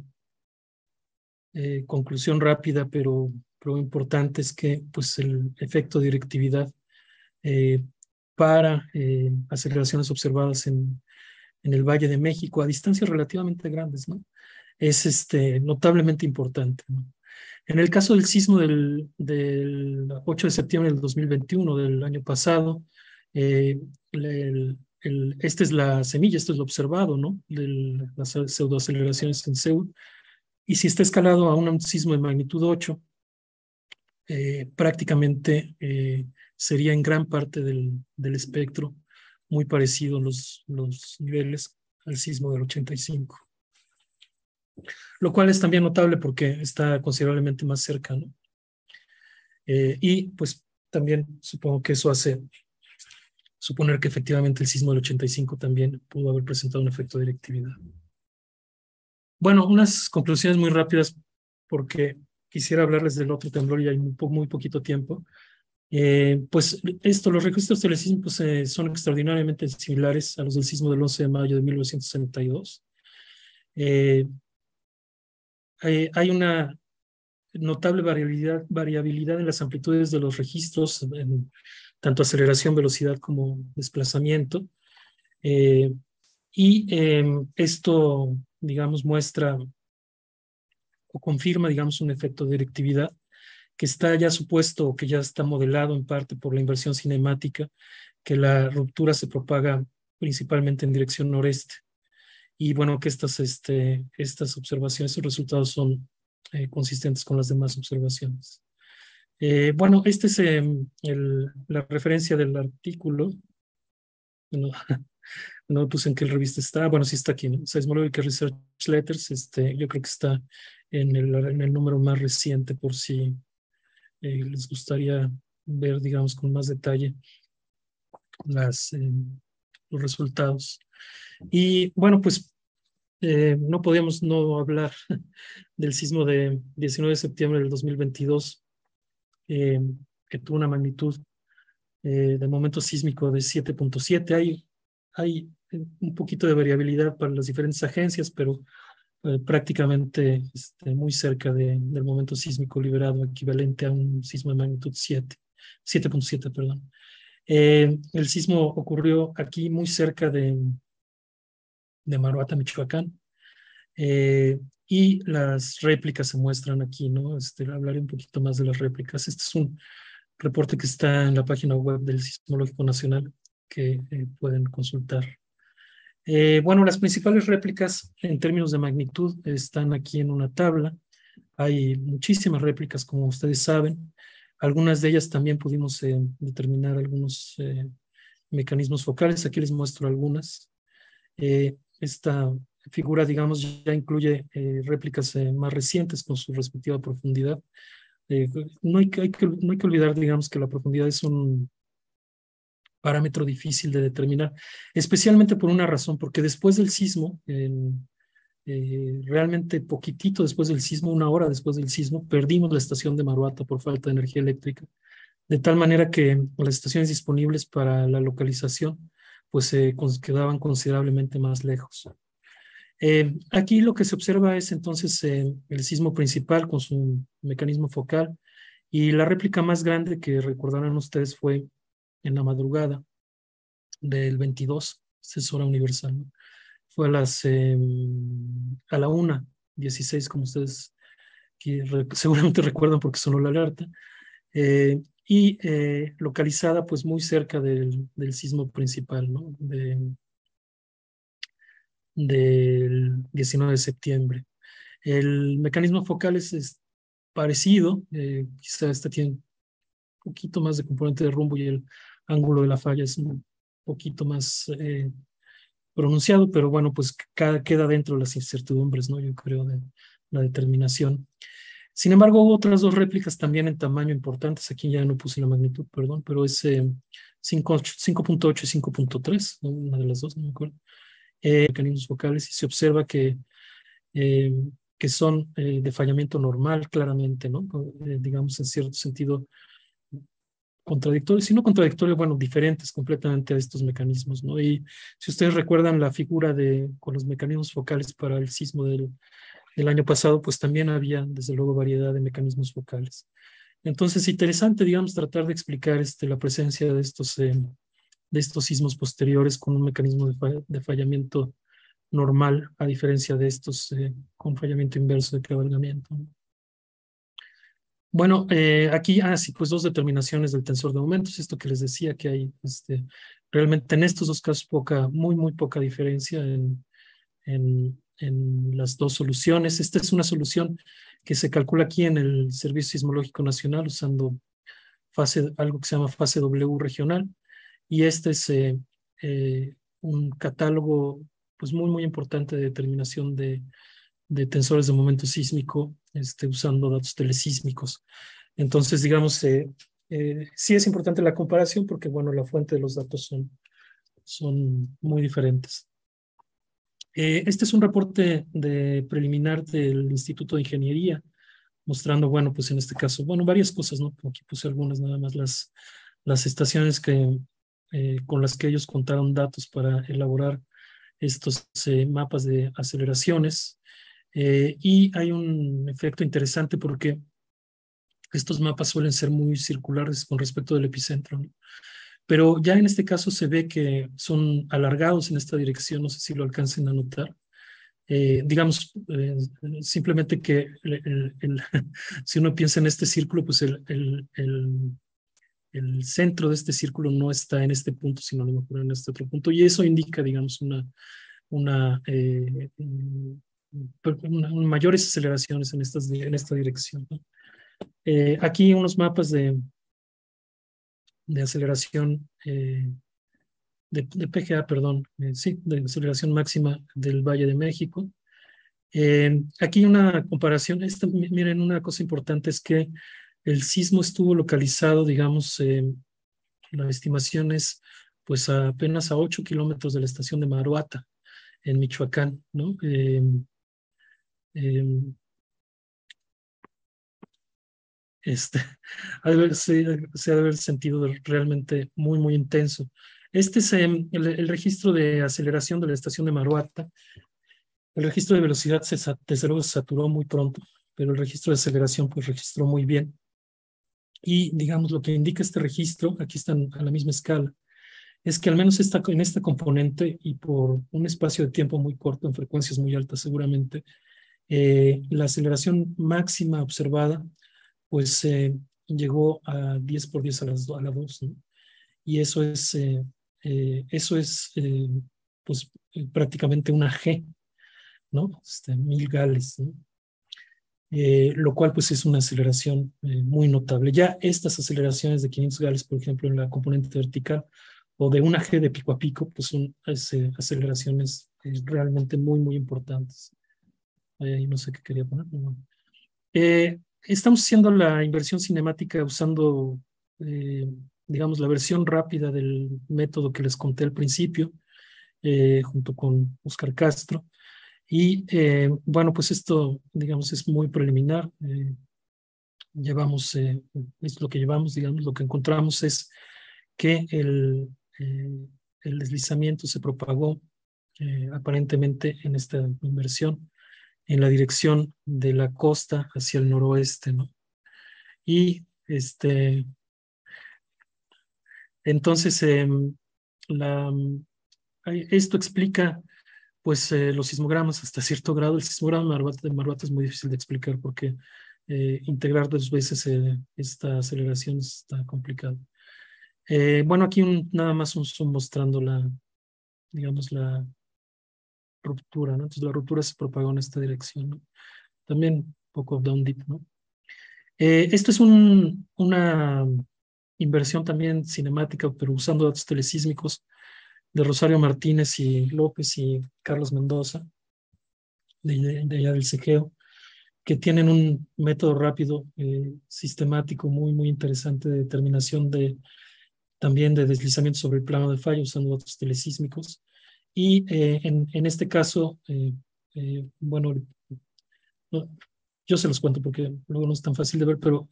eh, conclusión rápida, pero, pero importante, es que pues, el efecto de directividad para aceleraciones observadas en, en, el Valle de México a distancias relativamente grandes, ¿no? Es este, notablemente importante. ¿no? En el caso del sismo del, del, 8 de septiembre del 2021, del año pasado, el, esta es la semilla, esto es lo observado, ¿no? De las pseudoaceleraciones en Seúl. Y si está escalado a un sismo de magnitud 8, eh, prácticamente eh, sería en gran parte del, espectro muy parecido los, los niveles al sismo del 85. Lo cual es también notable porque está considerablemente más cerca, ¿no? Eh, y pues también supongo que eso hace suponer que efectivamente el sismo del 85 también pudo haber presentado un efecto de directividad. Bueno, unas conclusiones muy rápidas porque quisiera hablarles del otro temblor y hay muy, muy poquito tiempo. Eh, pues esto, los registros del sismo pues, eh, son extraordinariamente similares a los del sismo del 11 de mayo de 1972. Eh, hay, hay, una notable variabilidad, variabilidad en las amplitudes de los registros. En, tanto aceleración, velocidad como desplazamiento. Eh, y eh, esto, digamos, muestra o confirma, digamos, un efecto de directividad que está ya supuesto o que ya está modelado en parte por la inversión cinemática, que la ruptura se propaga principalmente en dirección noreste. Y bueno, que estas, este, estas observaciones, estos resultados son eh, consistentes con las demás observaciones. Eh, bueno, esta es em, la referencia del artículo. No, no puse en qué revista está. Bueno, sí está aquí, ¿no? Research Letters. Este, yo creo que está en el, número más reciente por si eh, les gustaría ver, digamos, con más detalle em, los resultados. Y bueno, pues eh, no podíamos no hablar del sismo de 19 de septiembre del 2022. Eh, que tuvo una magnitud eh, de momento sísmico de 7.7. Hay, hay un poquito de variabilidad para las diferentes agencias, pero eh, prácticamente este, muy cerca del momento sísmico liberado, equivalente a un sismo de magnitud 7, 7.7, perdón. el sismo ocurrió aquí muy cerca de, de Maruata, Michoacán, eh, y las réplicas se muestran aquí, ¿no? Este, hablaré un poquito más de las réplicas. Este es un reporte que está en la página web del Sismológico Nacional que eh, pueden consultar. Eh, bueno, las principales réplicas en términos de magnitud están aquí en una tabla. Hay muchísimas réplicas, como ustedes saben. Algunas de ellas también pudimos determinar algunos mecanismos focales. Aquí les muestro algunas. esta figura, digamos, ya incluye eh, réplicas eh, más recientes con su respectiva profundidad. Eh, no, hay, que, no hay que olvidar, digamos, que la profundidad es un parámetro difícil de determinar, especialmente por una razón, porque después del sismo, realmente poquitito después del sismo, una hora después del sismo, perdimos la estación de Maruata por falta de energía eléctrica, de tal manera que las estaciones disponibles para la localización pues se quedaban considerablemente más lejos. Eh, aquí lo que se observa es entonces eh, el sismo principal con su mecanismo focal y la réplica más grande que recordarán ustedes fue en la madrugada del 22, es universal, fue a las eh, a la 1.16 como ustedes que seguramente recuerdan porque sonó la alerta y localizada pues muy cerca del, del sismo principal, ¿no? De, del 19 de septiembre. El mecanismo focal es, parecido, eh, quizá este tiene un poquito más de componente de rumbo y el ángulo de la falla es un poquito más eh, pronunciado, pero bueno, pues queda dentro de las incertidumbres, ¿no? Yo creo de la determinación. Sin embargo, hubo otras dos réplicas también en tamaño importantes. Aquí ya no puse la magnitud, perdón, pero es 5.8 eh, y 5.3, ¿no? una de las dos, no me acuerdo. Eh, mecanismos vocales y se observa que, eh, que son eh, de fallamiento normal claramente, ¿no? digamos en cierto sentido contradictorios, no contradictorios, bueno, diferentes completamente a estos mecanismos, ¿no? Y si ustedes recuerdan la figura de, con los mecanismos focales para el sismo del, año pasado, pues también había, desde luego, variedad de mecanismos focales. Entonces, interesante, digamos, tratar de explicar este, la presencia de estos de estos sismos posteriores con un mecanismo de, fallamiento normal, a diferencia de estos eh, con fallamiento inverso de cabalgamiento. Bueno, eh, aquí, ah, pues dos determinaciones del tensor de momentos, esto que les decía que hay este, realmente en estos dos casos poca, muy, muy poca diferencia en, las dos soluciones. Esta es una solución que se calcula aquí en el Servicio Sismológico Nacional usando fase, algo que se llama fase W regional. Y este es eh, eh, un catálogo pues muy, muy importante de determinación de, de tensores de momento sísmico este, usando datos telesísmicos. Entonces, digamos, eh, sí es importante la comparación porque, bueno, la fuente de los datos son, son muy diferentes. este es un reporte de preliminar del Instituto de Ingeniería mostrando, bueno, pues en este caso, bueno, varias cosas, ¿no? Aquí puse algunas, nada más las, las estaciones que, eh, con las que ellos contaron datos para elaborar estos eh, mapas de aceleraciones. Eh, y hay un efecto interesante porque estos mapas suelen ser muy circulares con respecto del epicentro. Pero ya en este caso se ve que son alargados en esta dirección, no sé si lo alcancen a notar. digamos, simplemente que si uno piensa en este círculo, pues el, el centro de este círculo no está en este punto, sino en este otro punto. Y eso indica, digamos, una, una, eh, mayores aceleraciones en, estas, en esta dirección. Eh, aquí unos mapas de, aceleración eh, de, de, PGA, perdón, sí, de aceleración máxima del Valle de México. aquí una comparación, miren, una cosa importante es que el sismo estuvo localizado, digamos, eh, la estimación es pues apenas a 8 kilómetros de la estación de Maruata, en Michoacán, ¿no? Em, em, este, se, ha de haber sentido realmente muy, muy intenso. Este es em, el, registro de aceleración de la estación de Maruata. El registro de velocidad desde luego se saturó muy pronto, pero el registro de aceleración pues registró muy bien. Y digamos, lo que indica este registro, aquí están a la misma escala, es que al menos está en esta componente y por un espacio de tiempo muy corto, en frecuencias muy altas seguramente, eh, la aceleración máxima observada pues eh, llegó a 10 por 10 a, las, a la 2. ¿no? Y eso es, eh, eso es pues, prácticamente una G, ¿no? Este, mil gales. ¿no? Eh, lo cual pues es una aceleración eh, muy notable. Ya estas aceleraciones de 500 gales, por ejemplo, en la componente vertical o de una G de pico a pico, pues son eh, aceleraciones realmente muy, muy importantes. Ahí no sé qué quería poner. estamos haciendo la inversión cinemática usando, digamos, la versión rápida del método que les conté al principio, junto con Oscar Castro. Y eh, bueno, pues esto, digamos, es muy preliminar. Eh, llevamos, eh, es lo que llevamos, digamos, lo que encontramos es que el, el deslizamiento se propagó aparentemente en esta inversión en la dirección de la costa hacia el noroeste, ¿no? Y este, entonces, em, esto explica pues eh, los sismogramas hasta cierto grado. El sismograma de Marbato es muy difícil de explicar porque eh, integrar dos veces eh, esta aceleración está complicado. bueno, aquí un, nada más un zoom mostrando la, digamos, la ruptura, ¿no? Entonces la ruptura se propagó en esta dirección. También un poco down deep, ¿no? esto es un, una inversión también cinemática, pero usando datos telesísmicos de Rosario Martínez y López y Carlos Mendoza, de, allá del Segeo, que tienen un método rápido, eh, sistemático, muy, muy interesante de determinación de, también de deslizamiento sobre el plano de falla usando datos telesísmicos. Y eh, en, este caso, eh, bueno, yo se los cuento porque luego no es tan fácil de ver, pero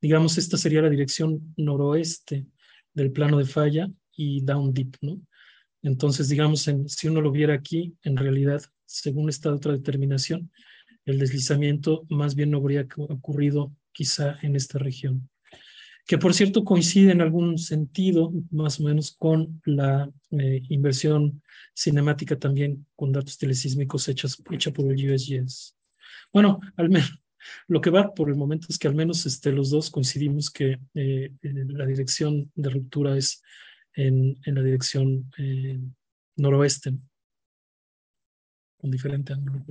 digamos, esta sería la dirección noroeste del plano de falla y down deep, ¿no? Entonces, digamos, si uno lo viera aquí, en realidad, según esta otra determinación, el deslizamiento más bien no habría ocurrido quizá en esta región. Que por cierto coincide en algún sentido, más o menos, con la eh, inversión cinemática también con datos telesísmicos hechas, hecha por el USGS. Bueno, al menos lo que va por el momento es que al menos este, los dos coincidimos que eh, eh, la dirección de ruptura es en, en la dirección eh, noroeste, con diferente ángulo.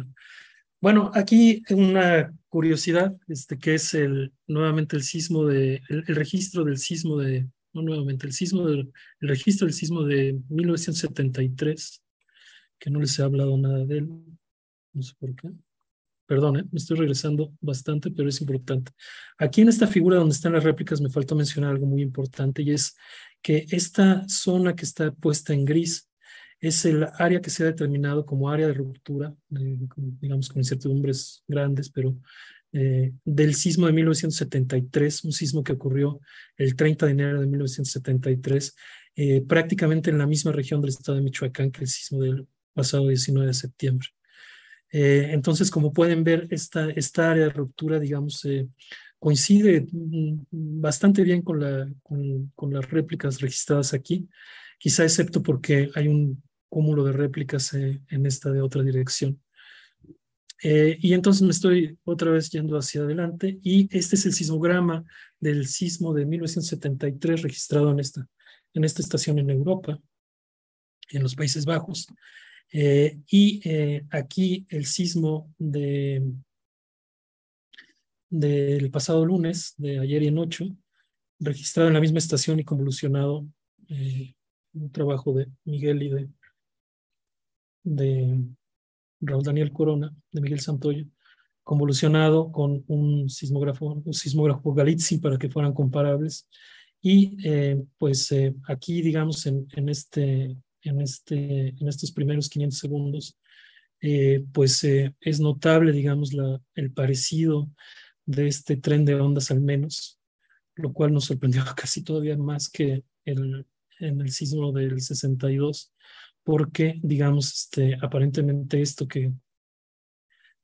Bueno, aquí una curiosidad, este, que es el, nuevamente el sismo de, el, registro del sismo de, no nuevamente, el sismo el registro del sismo de 1973, que no les he hablado nada de él, no sé por qué. Perdón, eh, me estoy regresando bastante, pero es importante. Aquí en esta figura donde están las réplicas me faltó mencionar algo muy importante y es que esta zona que está puesta en gris es el área que se ha determinado como área de ruptura, digamos con incertidumbres grandes, pero eh, del sismo de 1973, un sismo que ocurrió el 30 de enero de 1973, eh, prácticamente en la misma región del estado de Michoacán que el sismo del pasado 19 de septiembre. Eh, entonces, como pueden ver, esta, esta área de ruptura, digamos, eh, coincide mm, mm, bastante bien con, con, las réplicas registradas aquí, quizá excepto porque hay un cúmulo de réplicas eh, en esta de otra dirección. y entonces me estoy otra vez yendo hacia adelante y este es el sismograma del sismo de 1973 registrado en esta, en esta estación en Europa, en los Países Bajos. Eh, y eh, aquí el sismo de, del pasado lunes, de ayer y en ocho, registrado en la misma estación y convolucionado, eh, un trabajo de Miguel y de, de Raúl Daniel Corona, de Miguel Santoyo, convolucionado con un sismógrafo, un sismógrafo Galizzi para que fueran comparables. Y pues aquí, digamos, en, en, este, en, este, en estos primeros 500 segundos, eh, pues eh, es notable, digamos, la, el parecido de este tren de ondas al menos, lo cual nos sorprendió casi todavía más que en el sismo del 62, porque, digamos, este, aparentemente esto que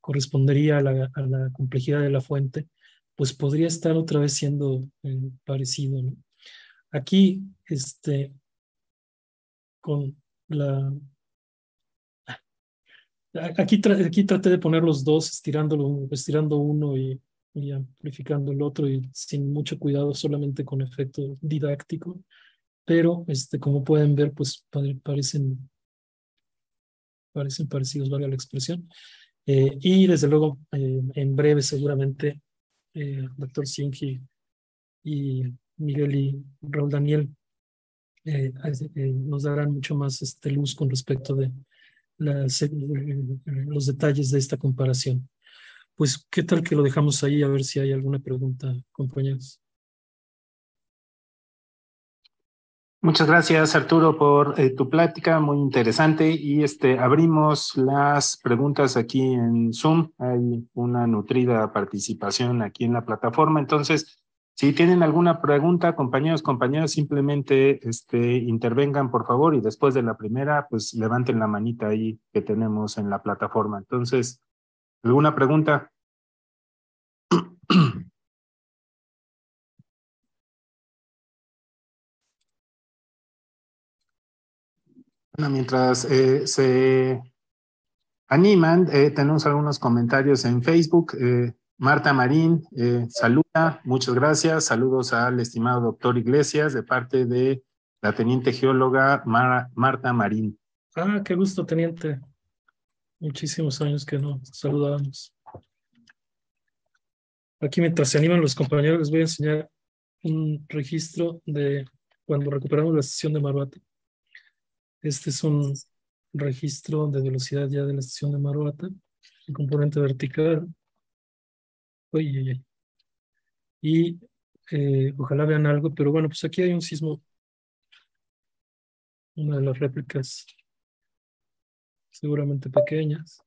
correspondería a la, complejidad de la fuente, pues podría estar otra vez siendo eh, parecido. Aquí, este, con la... Aquí, aquí traté de poner los dos, estirándolo, estirando uno y, amplificando el otro y sin mucho cuidado, solamente con efecto didáctico. Pero, este, como pueden ver, pues parecen, parecen parecidos, vale la expresión. Eh, y desde luego, eh, en breve seguramente, eh, doctor sinki y Miguel y Raúl Daniel eh, eh, nos darán mucho más este, luz con respecto de, eh, los detalles de esta comparación. Pues, ¿qué tal que lo dejamos ahí a ver si hay alguna pregunta, compañeros? Muchas gracias, Arturo, por tu plática, muy interesante. Y este, abrimos las preguntas aquí en Zoom. Hay una nutrida participación aquí en la plataforma. Entonces, si tienen alguna pregunta, compañeros, compañeras, simplemente este, intervengan, por favor, y después de la primera, pues levanten la manita ahí que tenemos en la plataforma. Entonces, ¿alguna pregunta? mientras eh, se animan, eh, tenemos algunos comentarios en Facebook. Eh, Marta Marín eh, saluda, muchas gracias. Saludos al estimado doctor Iglesias de parte de la teniente geóloga Marta Marín. Ah, qué gusto, teniente. Muchísimos años que no saludábamos. Aquí mientras se animan los compañeros les voy a enseñar un registro de cuando recuperamos la estación de Maruata. Este es un registro de velocidad ya de la estación de Maruata, el componente vertical, y eh, ojalá vean algo, pero bueno, pues aquí hay un sismo. Una de las réplicas seguramente pequeñas.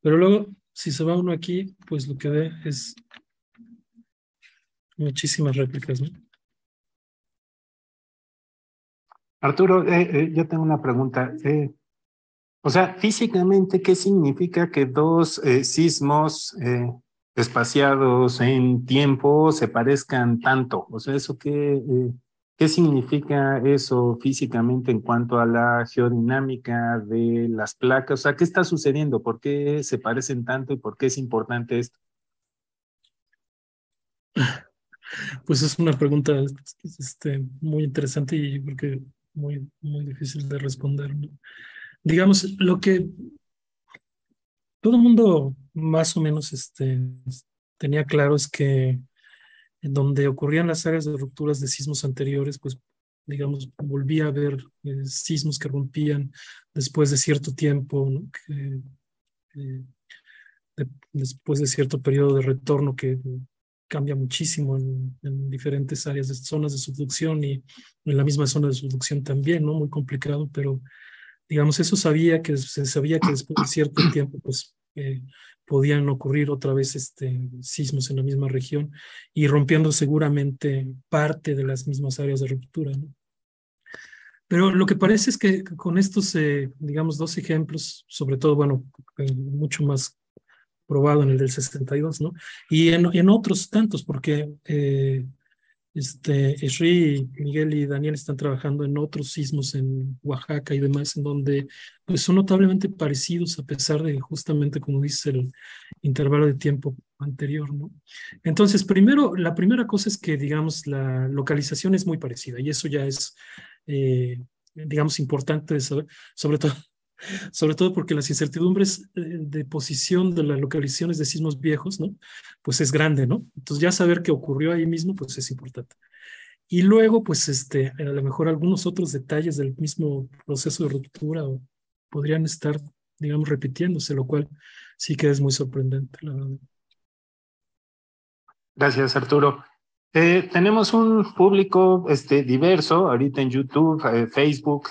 Pero luego, si se va uno aquí, pues lo que ve es muchísimas réplicas, Arturo, eh, eh, yo tengo una pregunta. Eh, o sea, físicamente, ¿qué significa que dos eh, sismos eh, espaciados en tiempo se parezcan tanto? O sea, ¿eso qué, eh, qué significa eso físicamente en cuanto a la geodinámica de las placas? O sea, ¿qué está sucediendo? ¿Por qué se parecen tanto y por qué es importante esto? Pues es una pregunta este, muy interesante y porque muy, muy difícil de responder digamos, lo que todo el mundo más o menos este, tenía claro es que en donde ocurrían las áreas de rupturas de sismos anteriores, pues digamos, volvía a haber eh, sismos que rompían después de cierto tiempo, eh, después de cierto periodo de retorno que cambia muchísimo en, en, diferentes áreas, de, zonas de subducción y en la misma zona de subducción también, ¿no? Muy complicado, pero digamos, eso sabía que se sabía que después de cierto tiempo, pues eh, podían ocurrir otra vez este, sismos en la misma región y rompiendo seguramente parte de las mismas áreas de ruptura. ¿no? Pero lo que parece es que con estos, eh, digamos, dos ejemplos, sobre todo, bueno, eh, mucho más probado en el del 62, ¿no? Y en, otros tantos, porque este, Esri, Miguel y Daniel están trabajando en otros sismos en Oaxaca y demás, en donde pues, son notablemente parecidos a pesar de justamente, como dice el intervalo de tiempo anterior, ¿no? Entonces, primero, la primera cosa es que, digamos, la localización es muy parecida y eso ya es, eh, digamos, importante de saber, sobre todo sobre todo porque las incertidumbres eh, de posición de las localizaciones de sismos viejos, ¿no? Pues es grande, ¿no? Entonces ya saber qué ocurrió ahí mismo, pues es importante. Y luego, pues, este, a lo mejor algunos otros detalles del mismo proceso de ruptura podrían estar, digamos, repitiéndose, lo cual sí que es muy sorprendente, la verdad. Gracias, Arturo. Eh, tenemos un público este, diverso ahorita en YouTube, eh, Facebook,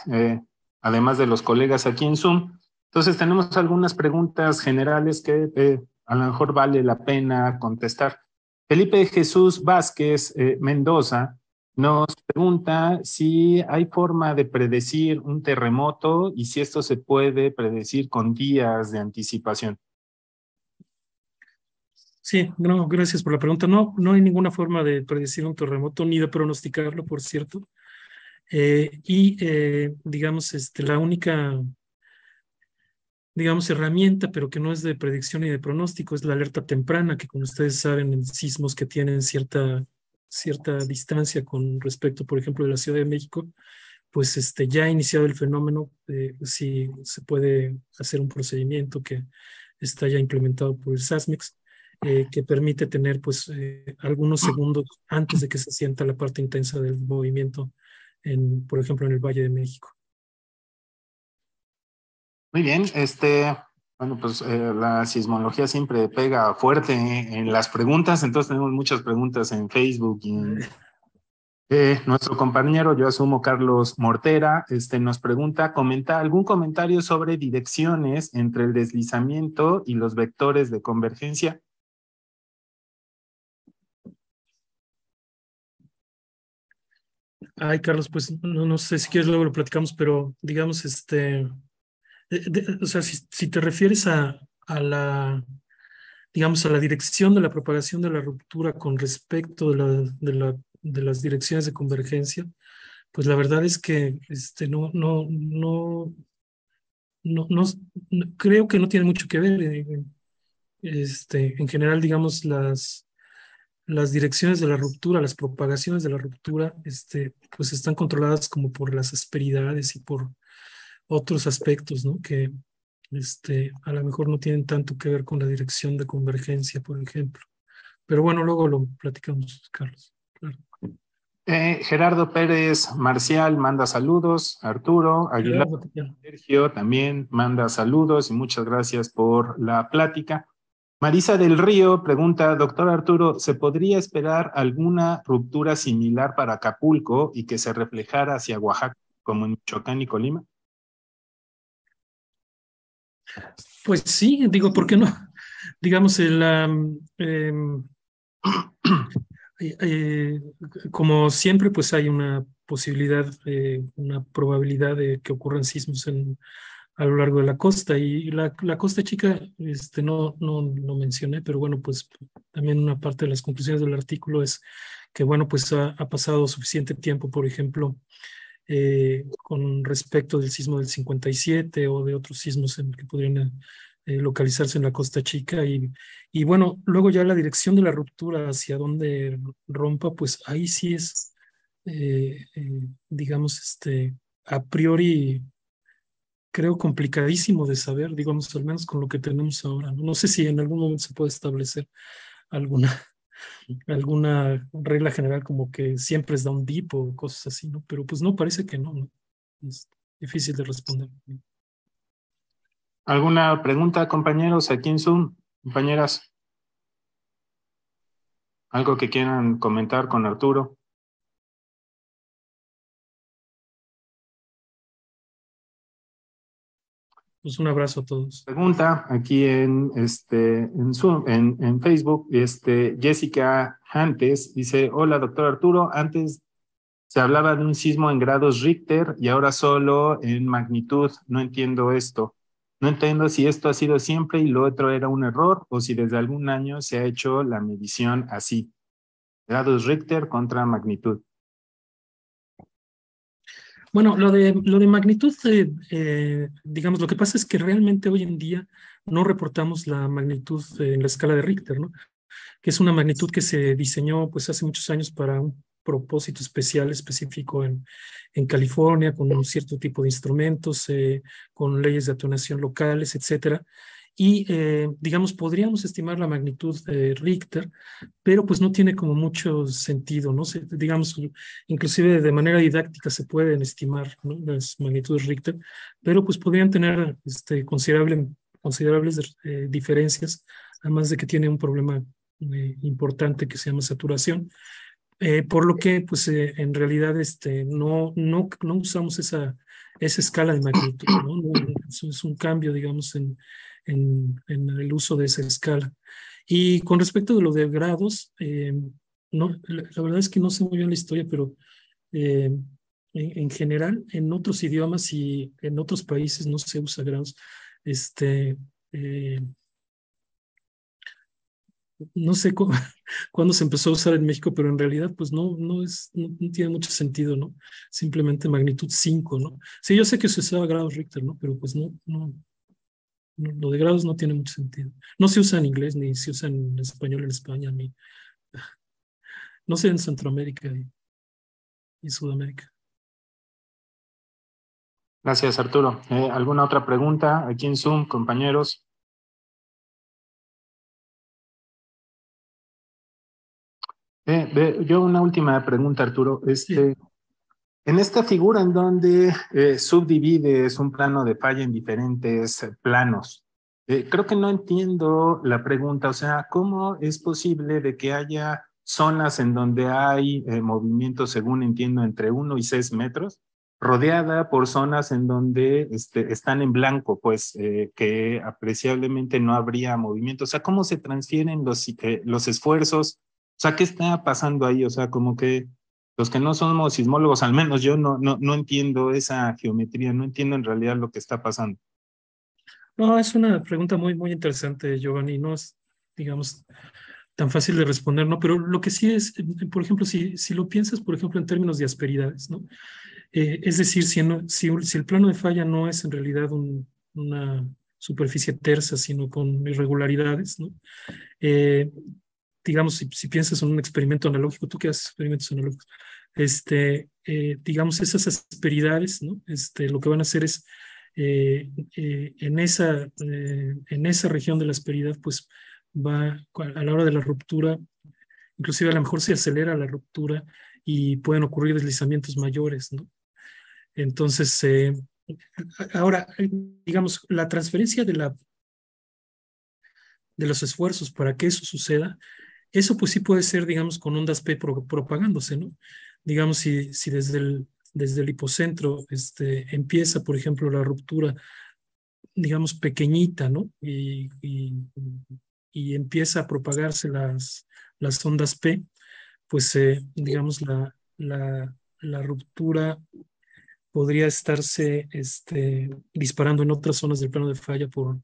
además de los colegas aquí en Zoom. Entonces tenemos algunas preguntas generales que eh, a lo mejor vale la pena contestar. Felipe Jesús Vázquez eh, Mendoza nos pregunta si hay forma de predecir un terremoto y si esto se puede predecir con días de anticipación. Sí, gracias por la pregunta. No, no hay ninguna forma de predecir un terremoto ni de pronosticarlo, por cierto. Eh, y, eh, digamos, este, la única, digamos, herramienta, pero que no es de predicción y de pronóstico, es la alerta temprana, que como ustedes saben, en sismos que tienen cierta, cierta distancia con respecto, por ejemplo, de la Ciudad de México, pues este, ya ha iniciado el fenómeno, si se puede hacer un procedimiento que está ya implementado por el Sasmix eh, que permite tener pues algunos segundos antes de que se sienta la parte intensa del movimiento por ejemplo, en el Valle de México. Muy bien, este, bueno, pues eh, la sismología siempre pega fuerte en las preguntas, entonces tenemos muchas preguntas en Facebook y eh, nuestro compañero, yo asumo Carlos Mortera, este, nos pregunta, comenta algún comentario sobre direcciones entre el deslizamiento y los vectores de convergencia Ay, Carlos, pues no, no sé si quieres luego lo platicamos, pero digamos, este, o sea, si, te refieres a, a, la, digamos, a la dirección de la propagación de la ruptura con respecto de, la, de, la, de las direcciones de convergencia, pues la verdad es que este, no, no, no, no, no, creo que no tiene mucho que ver. Eh, este, en general, digamos, las, las direcciones de la ruptura, las propagaciones de la ruptura, este, pues están controladas como por las asperidades y por otros aspectos, ¿no? Que este, a lo mejor no tienen tanto que ver con la dirección de convergencia, por ejemplo. Pero bueno, luego lo platicamos, Carlos. Eh, Gerardo Pérez Marcial manda saludos, Arturo Aguilar Sergio también manda saludos y muchas gracias por la plática. Marisa del Río pregunta, doctor Arturo, ¿se podría esperar alguna ruptura similar para Acapulco y que se reflejara hacia Oaxaca como en Michoacán y Colima? Pues sí, digo, ¿por qué no? Digamos, el, em, eh, eh, como siempre, pues hay una posibilidad, eh, una probabilidad de que ocurran sismos en a lo largo de la costa. Y la, costa chica, este, no, no lo mencioné, pero bueno, pues también una parte de las conclusiones del artículo es que, bueno, pues ha, pasado suficiente tiempo, por ejemplo, eh, con respecto del sismo del 57 o de otros sismos en que podrían eh, localizarse en la Costa Chica. Y, y, bueno, luego ya la dirección de la ruptura hacia dónde rompa, pues ahí sí es, eh, digamos, este, a priori creo, complicadísimo de saber, digamos, al menos con lo que tenemos ahora. No, sé si en algún momento se puede establecer alguna, alguna regla general como que siempre es un deep o cosas así, ¿no? Pero pues no, parece que no, Es difícil de responder. ¿Alguna pregunta, compañeros, aquí en Zoom? Compañeras. ¿Algo que quieran comentar con Arturo? Pues, un abrazo a todos. Pregunta aquí en, este, Facebook, este, Jessica Hantes dice, hola doctor Arturo, antes se hablaba de un sismo en grados Richter y ahora solo en magnitud, no entiendo esto. No entiendo si esto ha sido siempre y lo otro era un error o si desde algún año se ha hecho la medición así. Grados Richter contra magnitud. Bueno, lo de, lo de magnitud, eh, eh, digamos, lo que pasa es que realmente hoy en día no reportamos la magnitud eh, en la escala de Richter, ¿no? que es una magnitud que se diseñó pues hace muchos años para un propósito especial específico en, California, con un cierto tipo de instrumentos, con leyes de atonación locales, etcétera y eh, digamos podríamos estimar la magnitud de Richter, pero pues no tiene como mucho sentido, ¿no? Se, digamos, inclusive de manera didáctica se pueden estimar las magnitudes Richter, pero pues podrían tener este, considerable, considerables eh, diferencias, además de que tiene un problema eh, importante que se llama saturación. por lo que, pues, en realidad, este, no, no, no usamos esa, esa escala de magnitud, ¿no? Es, es un cambio, digamos, en, en, el uso de esa escala. Y con respecto de lo de grados, eh, no, la, verdad es que no sé muy bien la historia, pero eh, en, general, en otros idiomas y en otros países no se usa grados. Este, eh, no sé cuándo se empezó a usar en México, pero en realidad, pues no, no, es, no, tiene mucho sentido, ¿no? Simplemente magnitud 5, ¿no? Sí, yo sé que se usaba grados Richter, ¿no? Pero pues no, no, lo de grados no tiene mucho sentido. No se usa en inglés, ni se usa en español en España, ni. No sé en Centroamérica y, Sudamérica. Gracias, Arturo. Eh, ¿Alguna otra pregunta aquí en Zoom, compañeros? Eh, yo una última pregunta, Arturo. Este, en esta figura en donde eh, subdivide, subdivides un plano de falla en diferentes eh, planos, eh, creo que no entiendo la pregunta, o sea, ¿cómo es posible de que haya zonas en donde hay eh, movimiento, según entiendo, entre 1 y 6 metros, rodeada por zonas en donde este, están en blanco, pues que apreciablemente no habría movimiento. O sea, ¿cómo se transfieren los, los esfuerzos? O sea, ¿qué está pasando ahí? O sea, como que los que no somos sismólogos, al menos yo no, no, no entiendo esa geometría, no entiendo en realidad lo que está pasando. No, es una pregunta muy, muy interesante, Giovanni. No es, digamos, tan fácil de responder, ¿no? Pero lo que sí es, por ejemplo, si, si lo piensas, por ejemplo, en términos de asperidades, ¿no? Eh, es decir, si, si, el plano de falla no es en realidad una superficie tersa, sino con irregularidades, ¿no? Eh, digamos, si, piensas en un experimento analógico, tú que haces experimentos analógicos, este, eh, digamos, esas asperidades, ¿no? Este, lo que van a hacer es, eh, eh, en, esa, en esa región de la asperidad, pues va a la hora de la ruptura, inclusive a lo mejor se acelera la ruptura y pueden ocurrir deslizamientos mayores, ¿no? Entonces, ahora, digamos, la transferencia de la de los esfuerzos para que eso suceda eso pues sí puede ser, digamos, con ondas P propagándose, ¿no? Digamos, si, si desde, el, desde el hipocentro este, empieza, por ejemplo, la ruptura, digamos, pequeñita, ¿no? Y, y, empieza a propagarse las, las ondas P, pues, eh, digamos, la, la, ruptura podría estarse este, disparando en otras zonas del plano de falla por,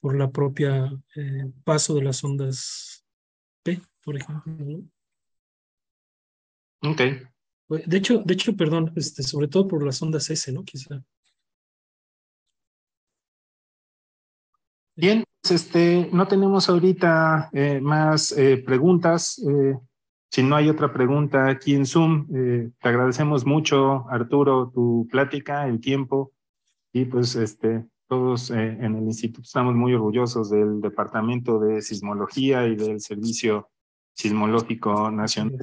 por la propia eh, paso de las ondas por ejemplo. Ok. Pues, de hecho, de hecho, perdón, este, sobre todo por las ondas S, ¿no? Quizá. Bien, pues, este, no tenemos ahorita eh, más eh, preguntas. Eh, si no hay otra pregunta aquí en Zoom, te agradecemos mucho, Arturo, tu plática, el tiempo y pues este, todos eh, en el instituto estamos muy orgullosos del Departamento de Sismología y del Servicio Sismológico Nacional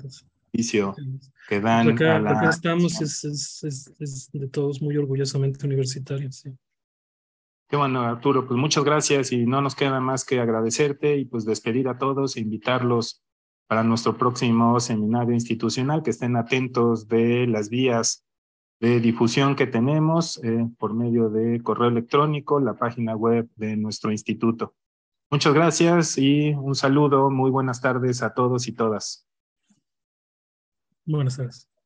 que pues acá, estamos es, de todos muy orgullosamente universitarios. Qué bueno, Arturo, pues muchas gracias y no nos queda más que agradecerte y pues despedir a todos e invitarlos para nuestro próximo seminario institucional, que estén atentos de las vías de difusión que tenemos eh, por medio de correo electrónico, la página web de nuestro instituto. Muchas gracias y un saludo. Muy buenas tardes a todos y todas. Buenas tardes.